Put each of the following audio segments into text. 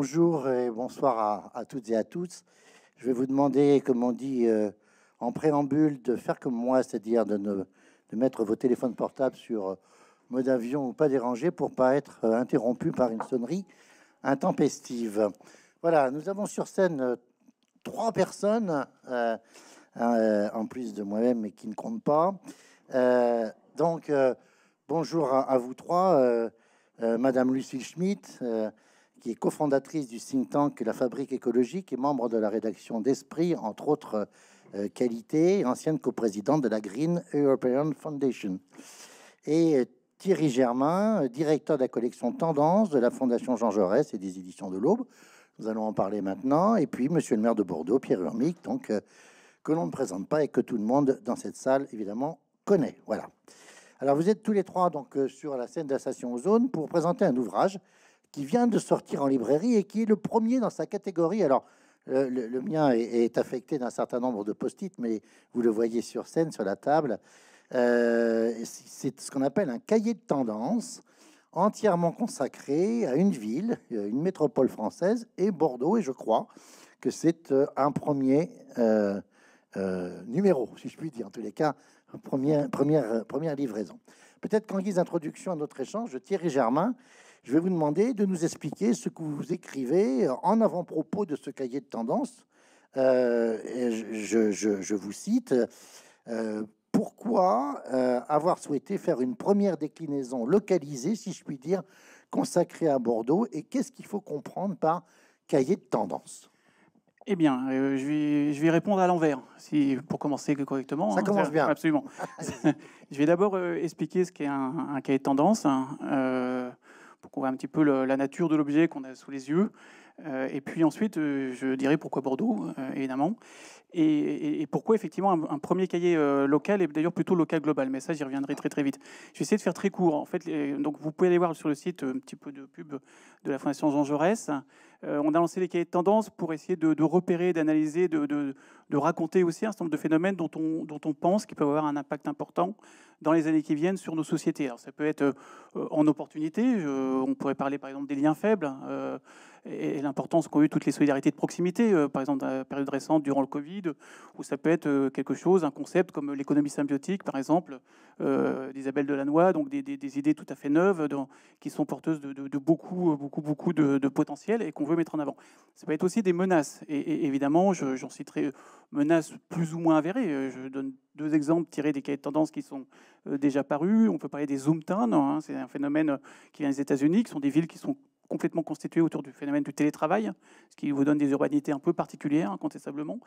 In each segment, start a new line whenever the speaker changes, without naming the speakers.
bonjour et bonsoir à, toutes et à tous. Je vais vous demander, comme on dit euh, en préambule, de faire comme moi, c'est-à-dire de, mettre vos téléphones portables sur euh, mode avion ou pas dérangé pour pas être euh, interrompu par une sonnerie intempestive. Voilà, nous avons sur scène trois personnes, en plus de moi-même, mais qui ne comptent pas. donc, bonjour à, vous trois, Madame Lucille Schmitt, qui est cofondatrice du think tank La Fabrique écologique et membre de la rédaction d'Esprit, entre autres euh, qualités, ancienne coprésidente de la Green European Foundation. Et euh, Thierry Germain, euh, directeur de la collection Tendance de la Fondation Jean Jaurès et des éditions de l'Aube. Nous allons en parler maintenant. Et puis, monsieur le maire de Bordeaux, Pierre Urmic, donc, que l'on ne présente pas et que tout le monde dans cette salle, évidemment, connaît. Voilà. Alors, vous êtes tous les trois donc, sur la scène de la station Ozone pour présenter un ouvrage qui vient de sortir en librairie et qui est le premier dans sa catégorie. Alors, le, mien est, affecté d'un certain nombre de post-it, mais vous le voyez sur scène, sur la table. Euh, c'est ce qu'on appelle un cahier de tendance entièrement consacré à une ville, euh, une métropole française et Bordeaux. Et je crois que c'est euh, un premier numéro, si je puis dire, en tous les cas, première, première, première livraison. Peut-être qu'en guise d'introduction à notre échange, Thierry Germain, je vais vous demander de nous expliquer ce que vous écrivez en avant-propos de ce cahier de tendance. Euh, je, vous cite. Euh, pourquoi euh, avoir souhaité faire une première déclinaison localisée, si je puis dire, consacrée à Bordeaux Et qu'est-ce qu'il faut comprendre par cahier de tendance
eh bien, je, vais, répondre à l'envers, si, pour commencer correctement. Ça hein, commence bien. Absolument. je vais d'abord expliquer ce qu'est un, cahier de tendance. Hein pour voit un petit peu la, nature de l'objet qu'on a sous les yeux. Euh, et puis ensuite, euh, je dirais pourquoi Bordeaux, euh, évidemment, et, pourquoi effectivement un, premier cahier local et d'ailleurs plutôt local global. Mais ça, j'y reviendrai très très vite. Je vais de faire très court. En fait, donc vous pouvez aller voir sur le site un petit peu de pub de la Fondation Jean Jaurès. Euh, on a lancé les cahiers de tendance pour essayer de, repérer, d'analyser, de, raconter aussi un certain nombre de phénomènes dont on, pense qu'ils peuvent avoir un impact important dans les années qui viennent sur nos sociétés. Alors ça peut être euh, en opportunité, on pourrait parler par exemple des liens faibles euh, et, l'importance qu'ont eu toutes les solidarités de proximité, par exemple dans la période récente durant le Covid, ou ça peut être quelque chose, un concept comme l'économie symbiotique, par exemple, d'Isabelle Delannoy, donc des, idées tout à fait neuves qui sont porteuses de, beaucoup, beaucoup, beaucoup de, de potentiel et qu'on mettre en avant. Ça peut être aussi des menaces. Et, évidemment, j'en citerai euh, menaces plus ou moins avérées. Euh, je donne deux exemples tirés des cahiers de tendance qui sont euh, déjà parus. On peut parler des zoom towns. Hein. c'est un phénomène qui vient des États-Unis, qui sont des villes qui sont complètement constituées autour du phénomène du télétravail, ce qui vous donne des urbanités un peu particulières, incontestablement.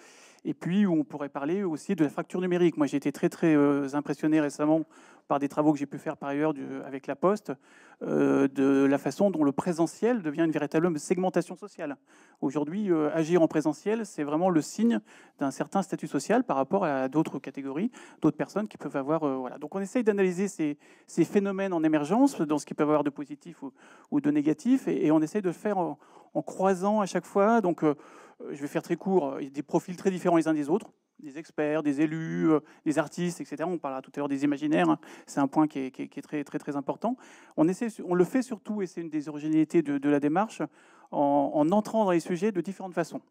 Et puis, on pourrait parler aussi de la fracture numérique. Moi, j'ai été très, très impressionné récemment par des travaux que j'ai pu faire par ailleurs avec La Poste, euh, de la façon dont le présentiel devient une véritable segmentation sociale. Aujourd'hui, euh, agir en présentiel, c'est vraiment le signe d'un certain statut social par rapport à d'autres catégories, d'autres personnes qui peuvent avoir... Euh, voilà. Donc on essaye d'analyser ces, phénomènes en émergence, dans ce qui peuvent avoir de positif ou, de négatif, et, on essaye de le faire en, en croisant à chaque fois. Donc je vais faire très court, des profils très différents les uns des autres des experts, des élus, euh, des artistes, etc. On parlera tout à l'heure des imaginaires, hein. c'est un point qui est, très, très, très important. On, le fait surtout, et c'est une des originalités de, la démarche, en, entrant dans les sujets de différentes façons,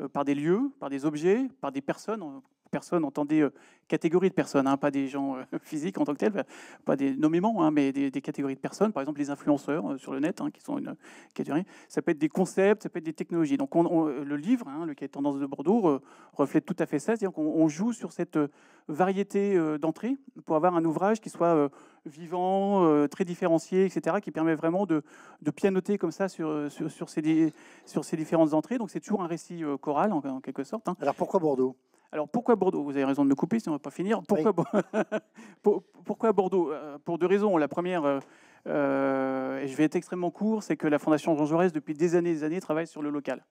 euh, par des lieux, par des objets, par des personnes, personnes, entendez euh, catégories de personnes, hein, pas des gens euh, physiques en tant que tels, pas des nommément, hein, mais des, catégories de personnes, par exemple les influenceurs euh, sur le net, hein, qui sont une catégorie. Ça peut être des concepts, ça peut être des technologies. Donc on, euh, le livre, hein, le cahier de tendance de Bordeaux, reflète tout à fait ça, c'est-à-dire qu'on joue sur cette variété d'entrées pour avoir un ouvrage qui soit vivant, très différencié, etc., qui permet vraiment de, pianoter comme ça sur, sur, ces, sur, ces, différentes entrées. Donc c'est toujours un récit choral en quelque sorte. Hein. Alors pourquoi Bordeaux alors pourquoi Bordeaux Vous avez raison de me couper, sinon on ne va pas finir. Pourquoi, Bordeaux euh, Pour deux raisons. La première, euh, euh, et je vais être extrêmement court, c'est que la Fondation Jean Jaurès, depuis des années et des années, travaille sur le local.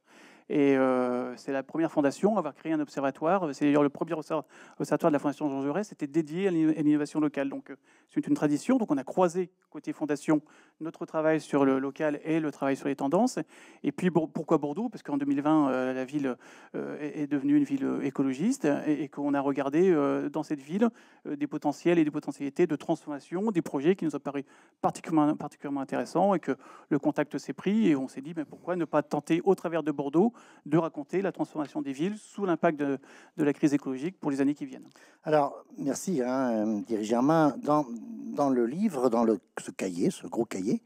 Et euh, c'est la première fondation à avoir créé un observatoire. C'est d'ailleurs le premier observatoire de la Fondation Jean Jaurès. C'était dédié à l'innovation locale. Donc euh, c'est une tradition. Donc on a croisé côté fondation notre travail sur le local et le travail sur les tendances. Et puis pourquoi Bordeaux Parce qu'en 2020, euh, la ville est devenue une ville écologiste et, qu'on a regardé dans cette ville des potentiels et des potentialités de transformation, des projets qui nous ont paru particulièrement, particulièrement intéressants et que le contact s'est pris. Et on s'est dit, mais ben, pourquoi ne pas tenter au travers de Bordeaux de raconter la transformation des villes sous l'impact de, la crise écologique pour les années qui viennent.
Alors, merci, hein, Thierry Germain. Dans, le livre, dans ce cahier, ce gros cahier,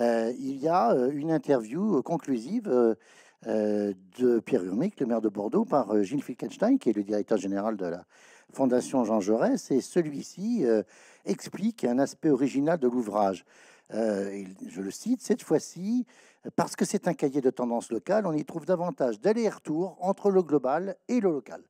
euh, il y a euh, une interview conclusive. Euh, de Pierre Urmic, le maire de Bordeaux, par Gilles Fickenstein, qui est le directeur général de la Fondation Jean Jaurès. Et celui-ci explique un aspect original de l'ouvrage. Euh, je le cite, cette fois-ci, parce que c'est un cahier de tendance locale, on y trouve davantage d'aller-retour entre le global et le local.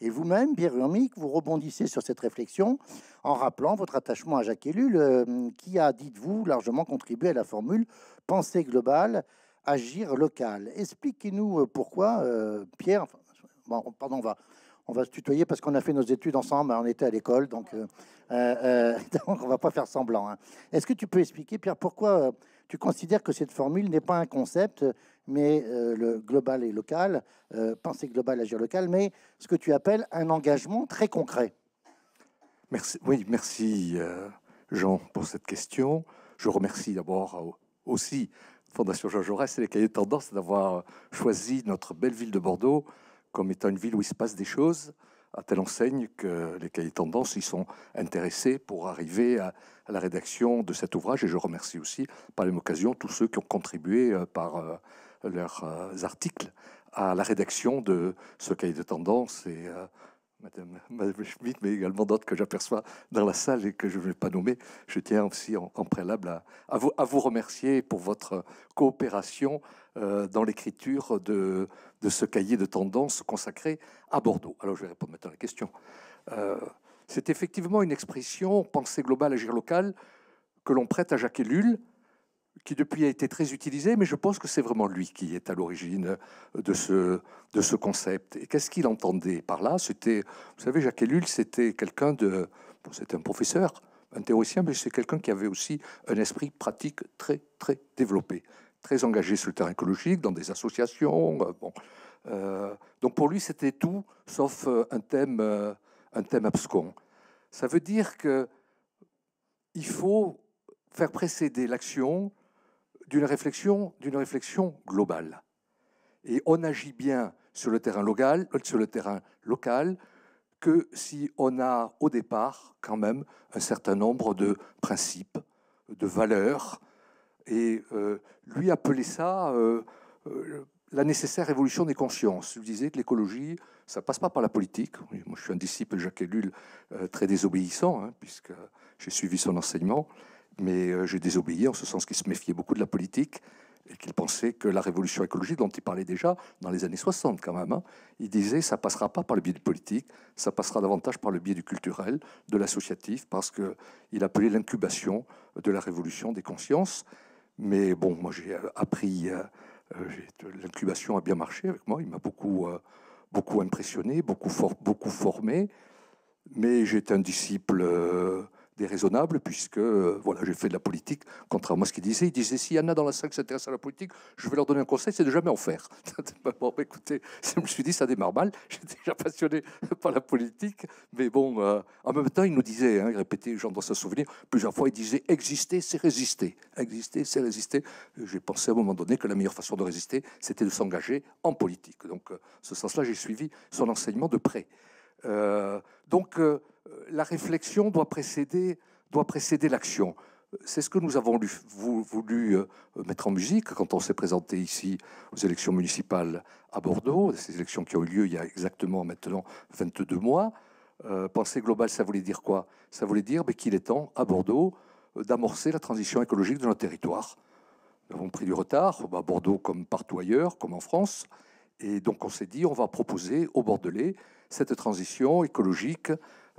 Et vous-même, Pierre Urmic, vous rebondissez sur cette réflexion en rappelant votre attachement à Jacques Ellul, euh, qui a, dites-vous, largement contribué à la formule pensée globale, agir local. Expliquez-nous euh, pourquoi, Pierre, pardon, on va, on va se tutoyer parce qu'on a fait nos études ensemble, hein, on était à l'école, donc, euh, euh, euh, on ne va pas faire semblant. Hein. Est-ce que tu peux expliquer, Pierre, pourquoi tu considères que cette formule n'est pas un concept, mais le global et local, penser global, agir local, mais ce que tu appelles un engagement très concret
Merci. Oui, merci Jean pour cette question. Je remercie d'abord aussi Fondation Jean Jaurès et les cahiers de tendance d'avoir choisi notre belle ville de Bordeaux comme étant une ville où il se passe des choses, à telle enseigne que les cahiers tendances y sont intéressés pour arriver à, la rédaction de cet ouvrage. Et je remercie aussi, par la même occasion, tous ceux qui ont contribué euh, par euh, leurs euh, articles à la rédaction de ce cahier de tendance. Et Madame, Schmitt, mais également d'autres que j'aperçois dans la salle et que je ne vais pas nommer, je tiens aussi en, préalable à, vous, à vous remercier pour votre coopération euh, dans l'écriture de, ce cahier de tendance consacré à Bordeaux. Alors je vais répondre maintenant à la question. Euh, c'est effectivement une expression pensée globale, agir local que l'on prête à Jacques Ellul, qui depuis a été très utilisé, mais je pense que c'est vraiment lui qui est à l'origine de ce, de ce concept. Et qu'est-ce qu'il entendait par là C'était, vous savez, Jacques Ellul, c'était quelqu'un de, c'était un professeur, un théoricien, mais c'est quelqu'un qui avait aussi un esprit pratique très très développé très engagé sur le terrain écologique, dans des associations. Euh, euh, donc pour lui, c'était tout sauf euh, un thème, un thème abscon. Ça veut dire qu'il faut faire précéder l'action d'une réflexion, d'une réflexion globale. Et on agit bien sur le terrain local, sur le terrain local, que si on a au départ quand même un certain nombre de principes, de valeurs, et euh, lui appelait ça euh, euh, la nécessaire révolution des consciences. Il disait que l'écologie, ça passe pas par la politique. Moi, je suis un disciple de Jacques Ellul très désobéissant, hein, puisque j'ai suivi son enseignement, mais j'ai désobéi en ce sens qu'il se méfiait beaucoup de la politique et qu'il pensait que la révolution écologique, dont il parlait déjà dans les années 60 quand même, hein, il disait ça passera pas par le biais du politique, ça passera davantage par le biais du culturel, de l'associatif, parce qu'il appelait l'incubation de la révolution des consciences. Mais bon, moi j'ai euh, appris, euh, euh, l'incubation a bien marché avec moi, il m'a beaucoup, beaucoup impressionné, beaucoup, beaucoup formé, mais j'étais un disciple déraisonnable, puisque euh, voilà, j'ai fait de la politique, contrairement à ce qu'il disait. Il disait s'il y en a dans la salle qui s'intéressent à la politique, je vais leur donner un conseil, c'est de jamais en faire. bon, bah, écoutez, je me suis dit ça démarre mal. J'étais déjà passionné par la politique, mais bon, euh, en même temps, il nous disait, hein, il répétait, j'en dois se souvenir, plusieurs fois, il disait exister, c'est résister. Exister, c'est résister. J'ai pensé à un moment donné que la meilleure façon de résister, c'était de s'engager en politique. Donc, euh, ce sens-là, j'ai suivi son enseignement de près. donc, la réflexion doit précéder, l'action. C'est ce que nous avons voulu euh, mettre en musique quand on s'est présenté ici aux élections municipales à Bordeaux, ces élections qui ont eu lieu il y a exactement maintenant 22 mois. Euh, pensée globale, ça voulait dire quoi Ça voulait dire ben, qu'il est temps à Bordeaux d'amorcer la transition écologique de notre territoire. Nous avons pris du retard, à Bordeaux comme partout ailleurs, comme en France, et donc on s'est dit on va proposer aux Bordelais cette transition écologique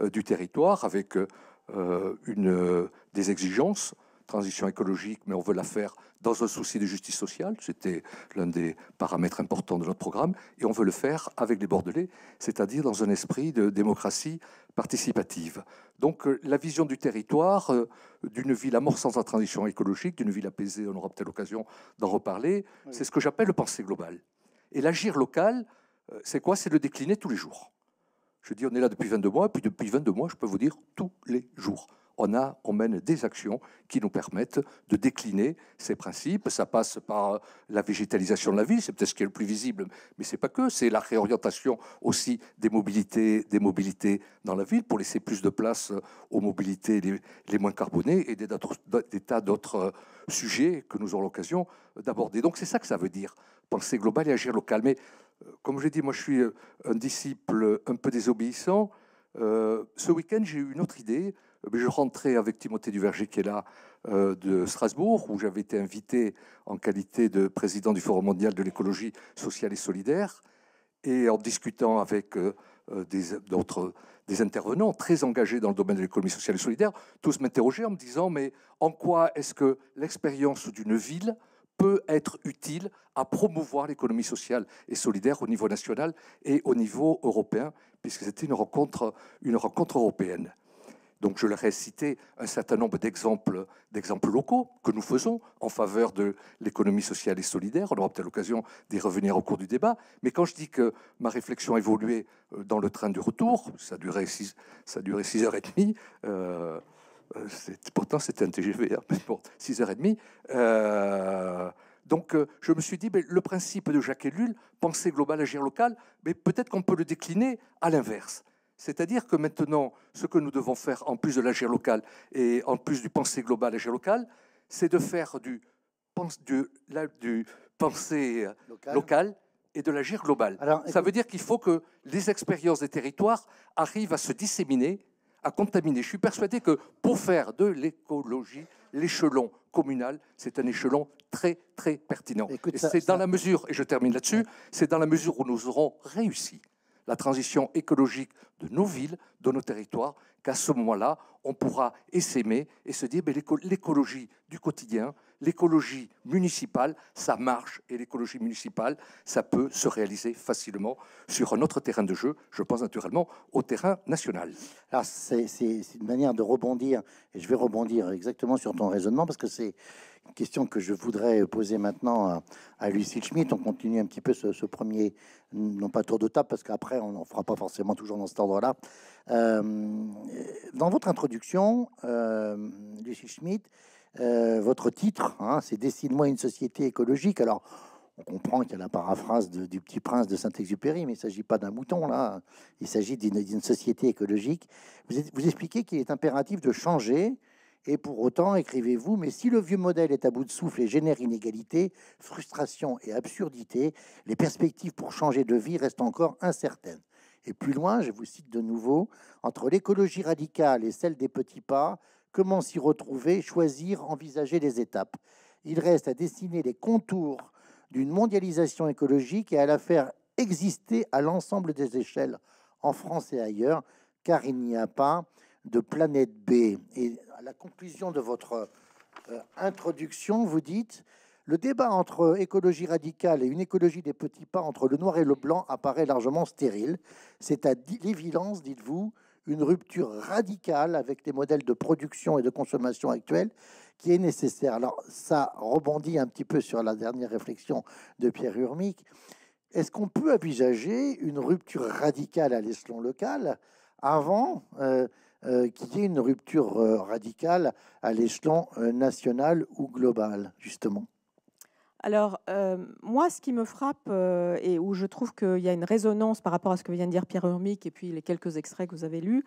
euh, du territoire avec euh, euh, des exigences transition écologique, mais on veut la faire dans un souci de justice sociale. C'était l'un des paramètres importants de notre programme. Et on veut le faire avec les Bordelais, c'est-à-dire dans un esprit de démocratie participative. Donc la vision du territoire, d'une ville à mort sans transition écologique, d'une ville apaisée, on aura peut-être l'occasion d'en reparler, c'est ce que j'appelle le penser global. Et l'agir local, c'est quoi C'est le décliner tous les jours. Je dis, on est là depuis 22 mois, puis depuis 22 mois, je peux vous dire, tous les jours, on, a, on mène des actions qui nous permettent de décliner ces principes. Ça passe par la végétalisation de la ville, c'est peut-être ce qui est le plus visible, mais c'est pas que, c'est la réorientation aussi des mobilités, des mobilités dans la ville pour laisser plus de place aux mobilités les, moins carbonées et des, tas d'autres euh, sujets que nous aurons l'occasion d'aborder. Donc c'est ça que ça veut dire, penser global et agir local comme j'ai dit, moi je suis euh, un disciple un peu désobéissant. Euh, ce week-end, j'ai eu une autre idée. Je rentrais avec Timothée Duverger, qui est là, euh, de Strasbourg, où j'avais été invité en qualité de président du Forum mondial de l'écologie sociale et solidaire. Et en discutant avec des, des intervenants très engagés dans le domaine de l'économie sociale et solidaire, tous m'interrogeaient en me disant, mais en quoi est-ce que l'expérience d'une ville peut être utile à promouvoir l'économie sociale et solidaire au niveau national et au niveau européen, puisque c'était une rencontre, une rencontre européenne. Donc je leur ai cité un certain nombre d'exemples, d'exemples locaux que nous faisons en faveur de l'économie sociale et solidaire. On aura peut-être l'occasion d'y revenir au cours du débat. Mais quand je dis que ma réflexion évolué euh, dans le train du retour, ça durait six, ça durait six heures et demie. Euh, euh, pourtant, c'était un TGV, 6h30. Hein, euh, donc, euh, je me suis dit, ben, le principe de Jacques Ellul, penser global, agir local, mais peut-être qu'on peut le décliner à l'inverse. C'est-à-dire que maintenant, ce que nous devons faire, en plus de l'agir local et en plus du penser global, agir local, c'est de faire du, du, du penser local. et de l'agir global. Ça veut dire qu'il faut que les expériences des territoires arrivent à se disséminer contaminer. Je suis persuadé que pour faire de l'écologie, l'échelon communal, c'est un échelon très, très pertinent. et c'est dans la mesure, et je termine là-dessus, c'est dans la mesure où nous aurons réussi la transition écologique de nos villes, de nos territoires, qu'à ce moment-là, on pourra essaimer et se dire, l'écologie du quotidien, l'écologie municipale, ça marche, et l'écologie municipale, ça peut se réaliser facilement sur un autre terrain de jeu, je pense naturellement
au terrain national. Ah, c'est une manière de rebondir, et je vais rebondir exactement sur ton raisonnement, parce que c'est une question que je voudrais poser maintenant à, Lucie Lucille Schmitt. On continue un petit peu ce, premier, non pas tour de table, parce qu'après, on n'en fera pas forcément toujours dans cet ordre-là. Euh, dans votre introduction, euh, Lucille Schmitt, euh, votre titre, hein, c'est Dessine-moi une société écologique. Alors, on comprend qu'il y a la paraphrase du petit prince de Saint-Exupéry, mais il ne s'agit pas d'un mouton, là. Il s'agit d'une société écologique. Vous, vous expliquez qu'il est impératif de changer, et pour autant, écrivez-vous, mais si le vieux modèle est à bout de souffle et génère inégalité, frustration et absurdité, les perspectives pour changer de vie restent encore incertaines. Et plus loin, je vous cite de nouveau, entre l'écologie radicale et celle des petits pas, comment s'y retrouver, choisir, envisager les étapes. Il reste à dessiner les contours d'une mondialisation écologique et à la faire exister à l'ensemble des échelles en France et ailleurs, car il n'y a pas de planète B. Et à la conclusion de votre euh, introduction, vous dites, le débat entre écologie radicale et une écologie des petits pas entre le noir et le blanc apparaît largement stérile. C'est à l'évidence, dites-vous, une rupture radicale avec les modèles de production et de consommation actuels qui est nécessaire. Alors ça rebondit un petit peu sur la dernière réflexion de Pierre Urmic. Est-ce qu'on peut envisager une rupture radicale à l'échelon local avant euh, euh, qu'il y ait une rupture euh, radicale à l'échelon national ou global, justement
alors, euh, moi, ce qui me frappe euh, et où je trouve qu'il y a une résonance par rapport à ce que vient de dire Pierre Urmic et puis les quelques extraits que vous avez lus,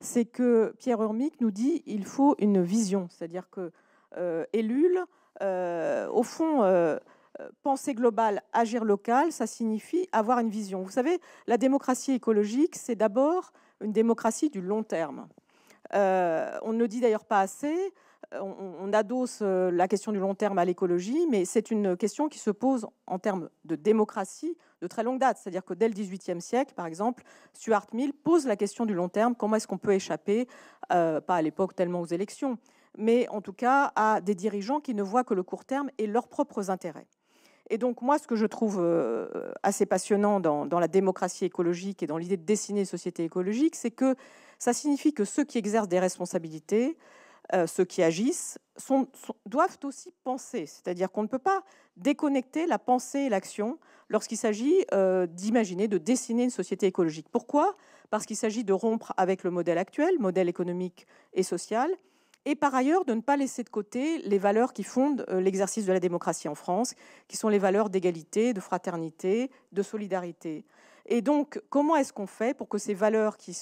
c'est que Pierre Urmic nous dit il faut une vision, c'est-à-dire que euh, euh au fond, penser global, agir local, ça signifie avoir une vision. Vous savez, la démocratie écologique, c'est d'abord une démocratie du long terme. on ne le dit d'ailleurs pas assez on, adosse euh, la question du long terme à l'écologie, mais c'est une question qui se pose en termes de démocratie de très longue date. C'est-à-dire que dès le XVIIIe siècle, par exemple, Stuart Mill pose la question du long terme, comment est-ce qu'on peut échapper, euh, pas à l'époque tellement aux élections, mais en tout cas à des dirigeants qui ne voient que le court terme et leurs propres intérêts. Et donc moi, ce que je trouve euh, assez passionnant dans, dans la démocratie écologique et dans l'idée de dessiner une société écologique, c'est que ça signifie que ceux qui exercent des responsabilités, euh, ceux qui agissent, doivent aussi penser. C'est-à-dire qu'on ne peut pas déconnecter la pensée et l'action lorsqu'il s'agit euh, d'imaginer, de dessiner une société écologique. Pourquoi Parce qu'il s'agit de rompre avec le modèle actuel, modèle économique et social, et par ailleurs de ne pas laisser de côté les valeurs qui fondent euh, l'exercice de la démocratie en France, qui sont les valeurs d'égalité, de fraternité, de solidarité. Et donc, comment est-ce qu'on fait pour que ces valeurs qui,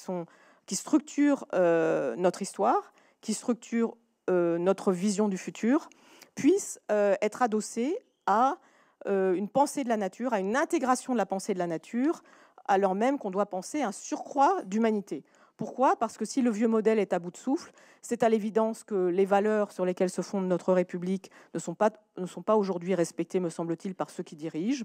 structurent notre histoire qui structure euh, notre vision du futur puisse euh, être adossée à euh, une pensée de la nature, à une intégration de la pensée de la nature, alors même qu'on doit penser un surcroît d'humanité. Pourquoi Parce que si le vieux modèle est à bout de souffle, c'est à l'évidence que les valeurs sur lesquelles se fonde notre République ne sont pas, ne sont pas aujourd'hui respectées, me semble-t-il, par ceux qui dirigent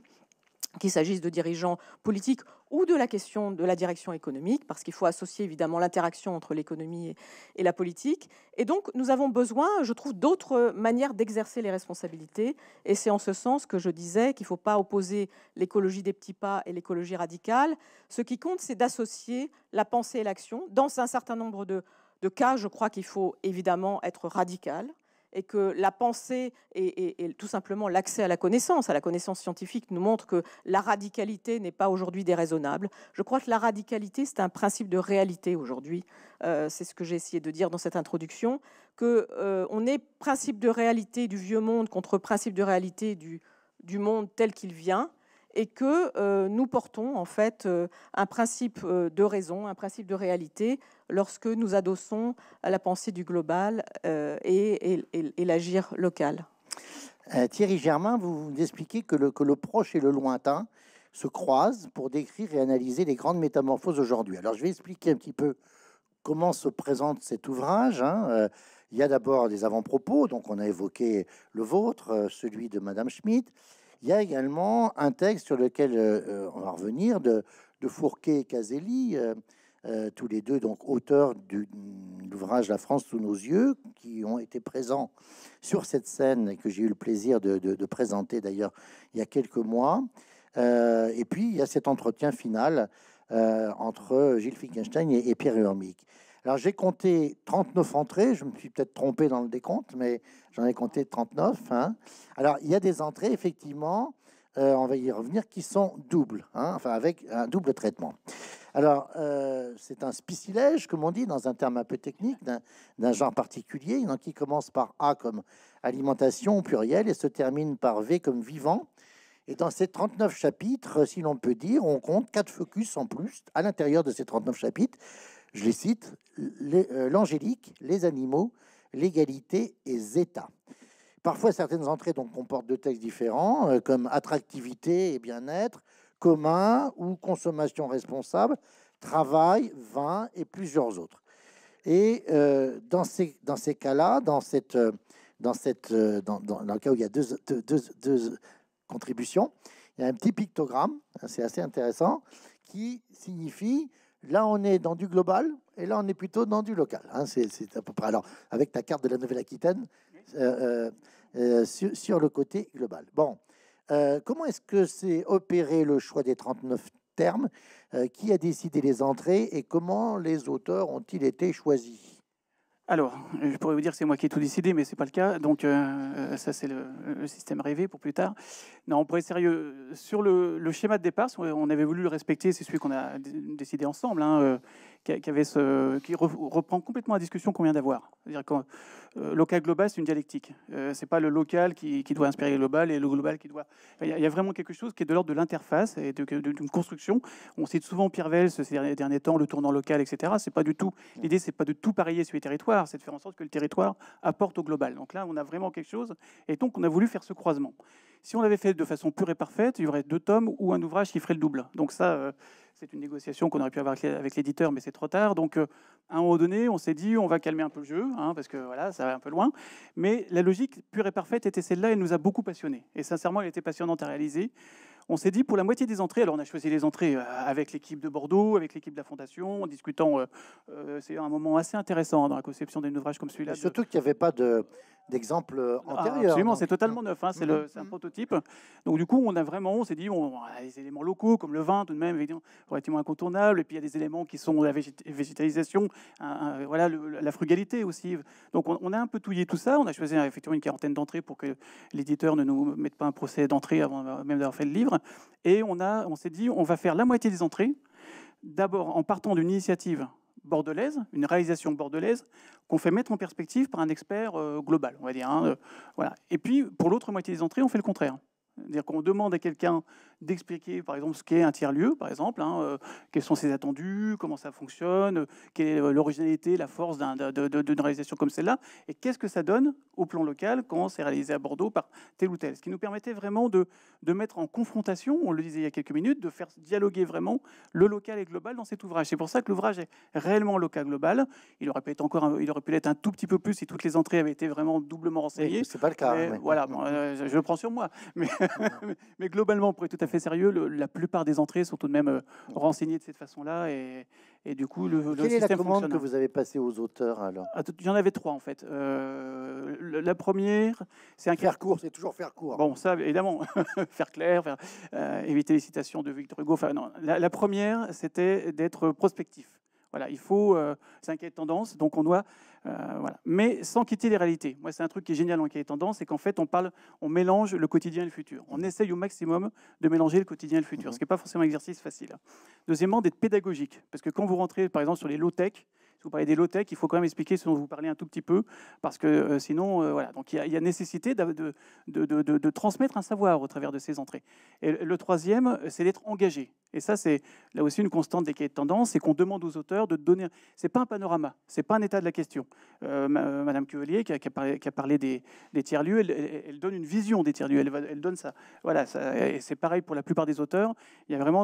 qu'il s'agisse de dirigeants politiques ou de la question de la direction économique, parce qu'il faut associer évidemment l'interaction entre l'économie et la politique. Et donc, nous avons besoin, je trouve, d'autres manières d'exercer les responsabilités. Et c'est en ce sens que je disais qu'il ne faut pas opposer l'écologie des petits pas et l'écologie radicale. Ce qui compte, c'est d'associer la pensée et l'action. Dans un certain nombre de, cas, je crois qu'il faut évidemment être radical et que la pensée et, tout simplement l'accès à la connaissance, à la connaissance scientifique, nous montre que la radicalité n'est pas aujourd'hui déraisonnable. Je crois que la radicalité, c'est un principe de réalité aujourd'hui. Euh, c'est ce que j'ai essayé de dire dans cette introduction, que euh, on est principe de réalité du vieux monde contre principe de réalité du monde tel qu'il vient et que euh, nous portons en fait euh, un principe euh, de raison, un principe de réalité lorsque nous adossons à la pensée du global et, l'agir local.
Thierry Germain, vous, nous expliquez que le, proche et le lointain se croisent pour décrire et analyser les grandes métamorphoses aujourd'hui. Alors je vais expliquer un petit peu comment se présente cet ouvrage. Hein. Il y a d'abord des avant-propos, donc on a évoqué le vôtre, celui de Madame Schmidt. Il y a également un texte sur lequel euh, euh, on va revenir de, Fourquet et Caselli, euh, tous les deux donc auteurs du, de l'ouvrage La France sous nos yeux, qui ont été présents sur cette scène et que j'ai eu le plaisir de, présenter d'ailleurs il y a quelques mois. et puis il y a cet entretien final entre Gilles Finkenstein et, et Pierre Urmic. Alors j'ai compté 39 entrées, je me suis peut-être trompé dans le décompte, mais j'en ai compté 39. Hein. Alors il y a des entrées, effectivement, euh, on va y revenir, qui sont doubles, hein, enfin avec un double traitement. Alors, euh, c'est un spicilège, comme on dit, dans un terme un peu technique, d'un genre particulier, donc qui commence par A comme alimentation au pluriel et se termine par V comme vivant. Et dans ces 39 chapitres, si l'on peut dire, on compte quatre focus en plus à l'intérieur de ces 39 chapitres je les cite, euh, l'angélique, les, animaux, l'égalité et zeta. Parfois, certaines entrées donc, comportent deux textes différents, euh, comme attractivité et bien-être, commun ou consommation responsable, travail, vin et plusieurs autres. Et euh, dans ces, cas-là, dans, cette, dans, cette, dans, le cas où il y a deux, deux contributions, il y a un petit pictogramme, c'est assez intéressant, qui signifie Là, on est dans du global et là, on est plutôt dans du local. Hein. c'est à peu près. Alors, avec ta carte de la Nouvelle-Aquitaine euh, euh, euh, sur, le côté global. Bon, comment est-ce que c'est opéré le choix des 39 termes Qui a décidé les entrées et
comment les auteurs ont-ils été choisis alors, je pourrais vous dire que c'est moi qui ai tout décidé, mais ce n'est pas le cas. Donc, euh, ça, c'est le, système rêvé pour plus tard. Non, pourrait être sérieux, sur le, schéma de départ, on avait voulu respecter, c'est celui qu'on a décidé ensemble. Hein, euh, qui, ce, qui reprend complètement la discussion qu'on vient d'avoir. Le euh, local global, c'est une dialectique. Ce euh, c'est pas le local qui, doit inspirer le global et le global qui doit. Il y, a vraiment quelque chose qui est de l'ordre de l'interface et d'une construction. On cite souvent Pierre Vels ces derniers, temps, le tournant local, etc. C'est pas du tout. L'idée, c'est pas de tout parier sur les territoires, c'est de faire en sorte que le territoire apporte au global. Donc là, on a vraiment quelque chose, et donc on a voulu faire ce croisement. Si on l'avait fait de façon pure et parfaite, il y aurait deux tomes ou un ouvrage qui ferait le double. Donc ça, euh, c'est une négociation qu'on aurait pu avoir avec l'éditeur, mais c'est trop tard. Donc euh, à un moment donné, on s'est dit, on va calmer un peu le jeu, hein, parce que voilà, ça va un peu loin. Mais la logique pure et parfaite était celle-là, elle nous a beaucoup passionnés. Et sincèrement, elle était passionnante à réaliser. On s'est dit, pour la moitié des entrées, alors on a choisi les entrées euh, avec l'équipe de Bordeaux, avec l'équipe de la Fondation, en discutant. c'est un moment assez intéressant hein, dans la conception d'un ouvrage comme celui-là. Surtout
qu'il n'y avait pas de
d'exemples euh, ah, antérieurs. absolument, c'est totalement neuf, hein, mm-hmm. c'est un prototype. Donc du coup, on a vraiment, on s'est dit, on a ah, des éléments locaux comme le vin tout de même, relativement incontournable, et puis il y a des éléments qui sont la végétalisation, voilà, la frugalité aussi. Donc on, on, a un peu touillé tout ça, on a choisi effectivement une quarantaine d'entrées pour que l'éditeur ne nous mette pas un procès d'entrée avant même d'avoir fait le livre, et on, a, on s'est dit, on va faire la moitié des entrées, d'abord en partant d'une initiative bordelaise, une réalisation bordelaise, qu'on fait mettre en perspective par un expert euh, global, on va dire. Hein, euh, voilà. Et puis, pour l'autre moitié des entrées, on fait le contraire. C'est-à-dire qu'on demande à quelqu'un d'expliquer, par exemple, ce qu'est un tiers-lieu, par exemple, hein, euh, quels sont ses attendus, comment ça fonctionne, quelle est l'originalité, la force d'une réalisation comme celle-là, et qu'est-ce que ça donne au plan local quand c'est réalisé à Bordeaux par tel ou tel. Ce qui nous permettait vraiment de, de, mettre en confrontation, on le disait il y a quelques minutes, de faire dialoguer vraiment le local et le global dans cet ouvrage. C'est pour ça que l'ouvrage est réellement local-global. Il aurait pu être encore, il aurait pu l'être un tout petit peu plus si toutes les entrées avaient été vraiment doublement renseignées. c'est pas le cas. Voilà, euh, je, le prends sur moi. Mais mais globalement, pour être tout à fait sérieux, la plupart des entrées sont tout de même euh, renseignées de cette façon-là. Et, du coup, le, Quelle le est la commande que vous
avez passée aux auteurs alors
ah, en avais trois en fait. Euh, la première, c'est un faire court, c'est toujours faire court. Bon, ça évidemment, faire clair, euh, éviter les citations de Victor Hugo. La, première, c'était d'être prospectif. Voilà, il faut s'inquiéter de tendance, donc on doit euh, Mais sans quitter les réalités. Moi, c'est un truc qui est génial en est tendance, c'est qu'en fait, on parle, on mélange le quotidien et le futur. On mhm. essaye au maximum de mélanger le quotidien et le futur, mhm. ce qui n'est pas forcément un exercice facile. Deuxièmement, d'être pédagogique. Parce que quand vous rentrez, par exemple, sur les low-tech, si vous parlez des low-tech, il faut quand même expliquer ce dont vous parlez un tout petit peu, parce que euh, sinon, euh, voilà. Donc il y, a, nécessité de, de, transmettre un savoir au travers de ces entrées. Et le troisième, euh, c'est d'être engagé. Et ça, c'est là aussi une constante des cahiers de tendance, c'est qu'on demande aux auteurs de donner. C'est pas un panorama, c'est pas un état de la question. Madame Cuvelier, qui a, parlé, des, tiers-lieux, elle, donne une vision des tiers-lieux. Elle, elle, donne ça. Voilà, et c'est pareil pour la plupart des auteurs. Il y a vraiment,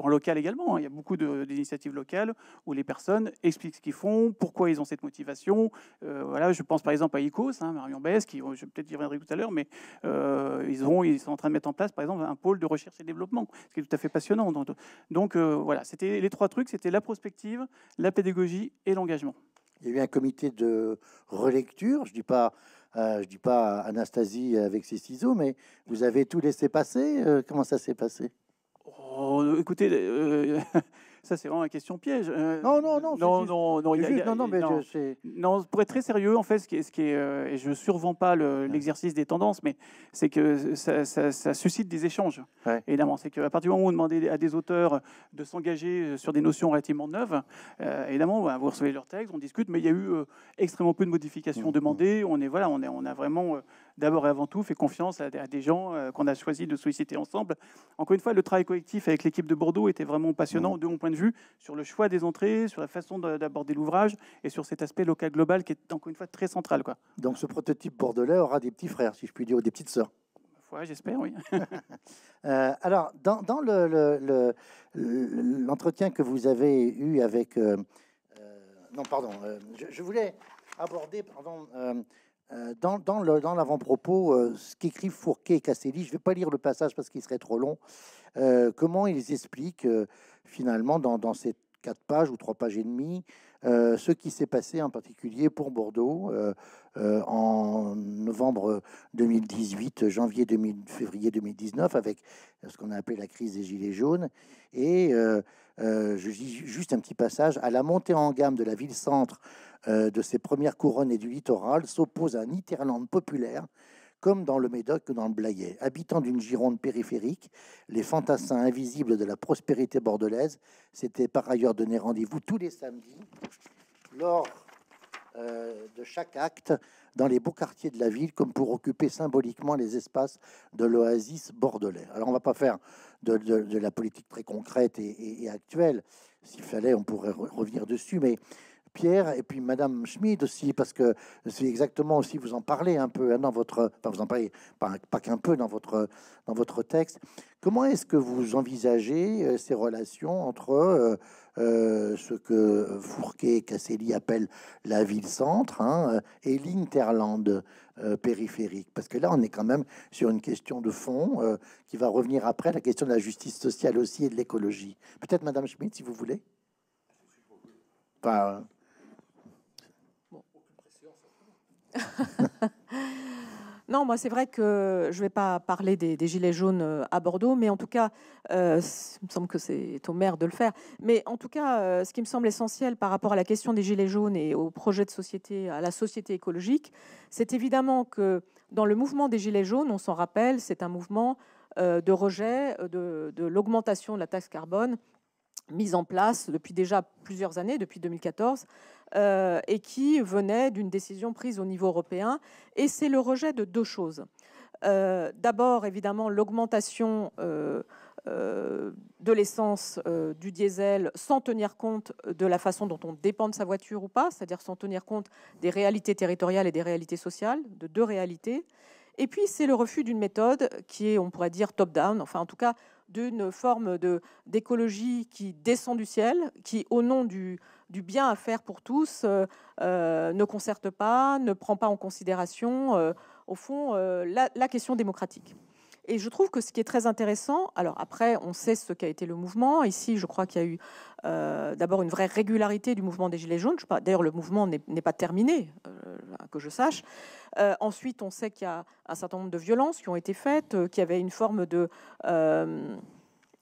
en local également, hein. il y a beaucoup d'initiatives locales où les personnes expliquent ce qu'ils font, pourquoi ils ont cette motivation. Euh, voilà, je pense par exemple à ICOS, hein, Marion je qui, je peut-être y reviendrai tout à l'heure, mais euh, ils, ont, ils sont en train de mettre en place par exemple un pôle de recherche et développement, ce qui est tout à fait passionnant. Donc, donc euh, voilà, c'était les trois trucs, c'était la prospective, la pédagogie et l'engagement. Il y a eu un comité de relecture, je ne dis pas...
je dis pas Anastasie avec ses ciseaux, mais vous avez tout laissé passer. comment ça s'est passé
oh, Écoutez, ça, c'est vraiment la question piège. Euh, non, non, non. Non, non, non, non, non, non, pour être très sérieux, en fait, ce qui est, ce qui euh, et je survends pas l'exercice des tendances, mais c'est que ça, suscite des échanges. Évidemment, c'est qu'à partir du moment où on demande à des auteurs de s'engager euh, sur des notions relativement neuves, évidemment, bah, vous recevez leurs textes, on discute, mais il y a eu extrêmement peu de modifications mmh, mmh. demandées. On est voilà, on, est, on a vraiment d'abord et avant tout, fait confiance à des gens euh, qu'on a choisi de solliciter ensemble. Encore une fois, le travail collectif avec l'équipe de Bordeaux était vraiment passionnant mm. de mon point de vue sur le choix des entrées, sur la façon d'aborder l'ouvrage et sur cet aspect local global qui est encore une fois très central. Quoi. Donc ce prototype bordelais aura des petits frères, si je puis dire, ou des petites sœurs. Bah, ouais, j'espère, oui.
Euh, alors, dans, l'entretien que vous avez eu avec... Euh, non, pardon, je, je, voulais aborder pardon, euh, dans, dans l'avant-propos, euh, ce qu'écrivent Fourquet et Casselli, je ne vais pas lire le passage parce qu'il serait trop long, euh, comment ils expliquent finalement dans, ces quatre pages ou trois pages et demie ce qui s'est passé en particulier pour Bordeaux en novembre 2018, janvier 2000, février 2019, avec ce qu'on a appelé la crise des Gilets jaunes, et euh, je dis juste un petit passage, à la montée en gamme de la ville-centre euh, de ses premières couronnes et du littoral s'oppose un Niterland populaire, comme dans le Médoc ou dans le Blayais. Habitants d'une Gironde périphérique, les fantassins invisibles de la prospérité bordelaise s'étaient par ailleurs donné rendez-vous tous les samedis lors euh, de chaque acte dans les beaux quartiers de la ville, comme pour occuper symboliquement les espaces de l'oasis bordelais. Alors on ne va pas faire de, la politique très concrète et, actuelle. S'il fallait, on pourrait revenir dessus, mais Pierre et puis Madame Schmid aussi, parce que c'est exactement aussi, vous en parlez un peu hein, dans votre, pas vous en parlez pas, pas qu'un peu dans votre, dans votre texte. Comment est-ce que vous envisagez euh, ces relations entre euh, euh, ce que Fourquet et Casselli appellent la ville-centre, hein, euh, et l'Interland euh, périphérique. Parce que là, on est quand même sur une question de fond qui va revenir après, la question de la justice sociale aussi et de l'écologie. Peut-être Madame Schmidt si vous voulez.
Pas. Non, moi, c'est vrai que je ne vais pas parler des, Gilets jaunes euh, à Bordeaux, mais en tout cas, euh, il me semble que c'est au maire de le faire. Mais en tout cas, euh, ce qui me semble essentiel par rapport à la question des Gilets jaunes et au projet de société, à la société écologique, c'est évidemment que dans le mouvement des Gilets jaunes, on s'en rappelle, c'est un mouvement de rejet de l'augmentation de la taxe carbone mise en place depuis déjà plusieurs années, depuis 2014, euh, et qui venait d'une décision prise au niveau européen. Et c'est le rejet de deux choses. Euh, d'abord, évidemment, l'augmentation euh, de l'essence, du diesel, sans tenir compte de la façon dont on dépend de sa voiture ou pas, c'est-à-dire sans tenir compte des réalités territoriales et des réalités sociales, de deux réalités. Et puis, c'est le refus d'une méthode qui est, on pourrait dire, top-down, enfin en tout cas d'une forme d'écologie qui descend du ciel, qui, au nom du, bien à faire pour tous, euh, euh, ne concerte pas, ne prend pas en considération, euh, au fond, la question démocratique et je trouve que ce qui est très intéressant, alors après, on sait ce qu'a été le mouvement. Ici, je crois qu'il y a eu euh, d'abord une vraie régularité du mouvement des Gilets jaunes. D'ailleurs, le mouvement n'est pas terminé, euh, que je sache. Euh, ensuite, on sait qu'il y a un certain nombre de violences qui ont été faites, qui avaient une forme de.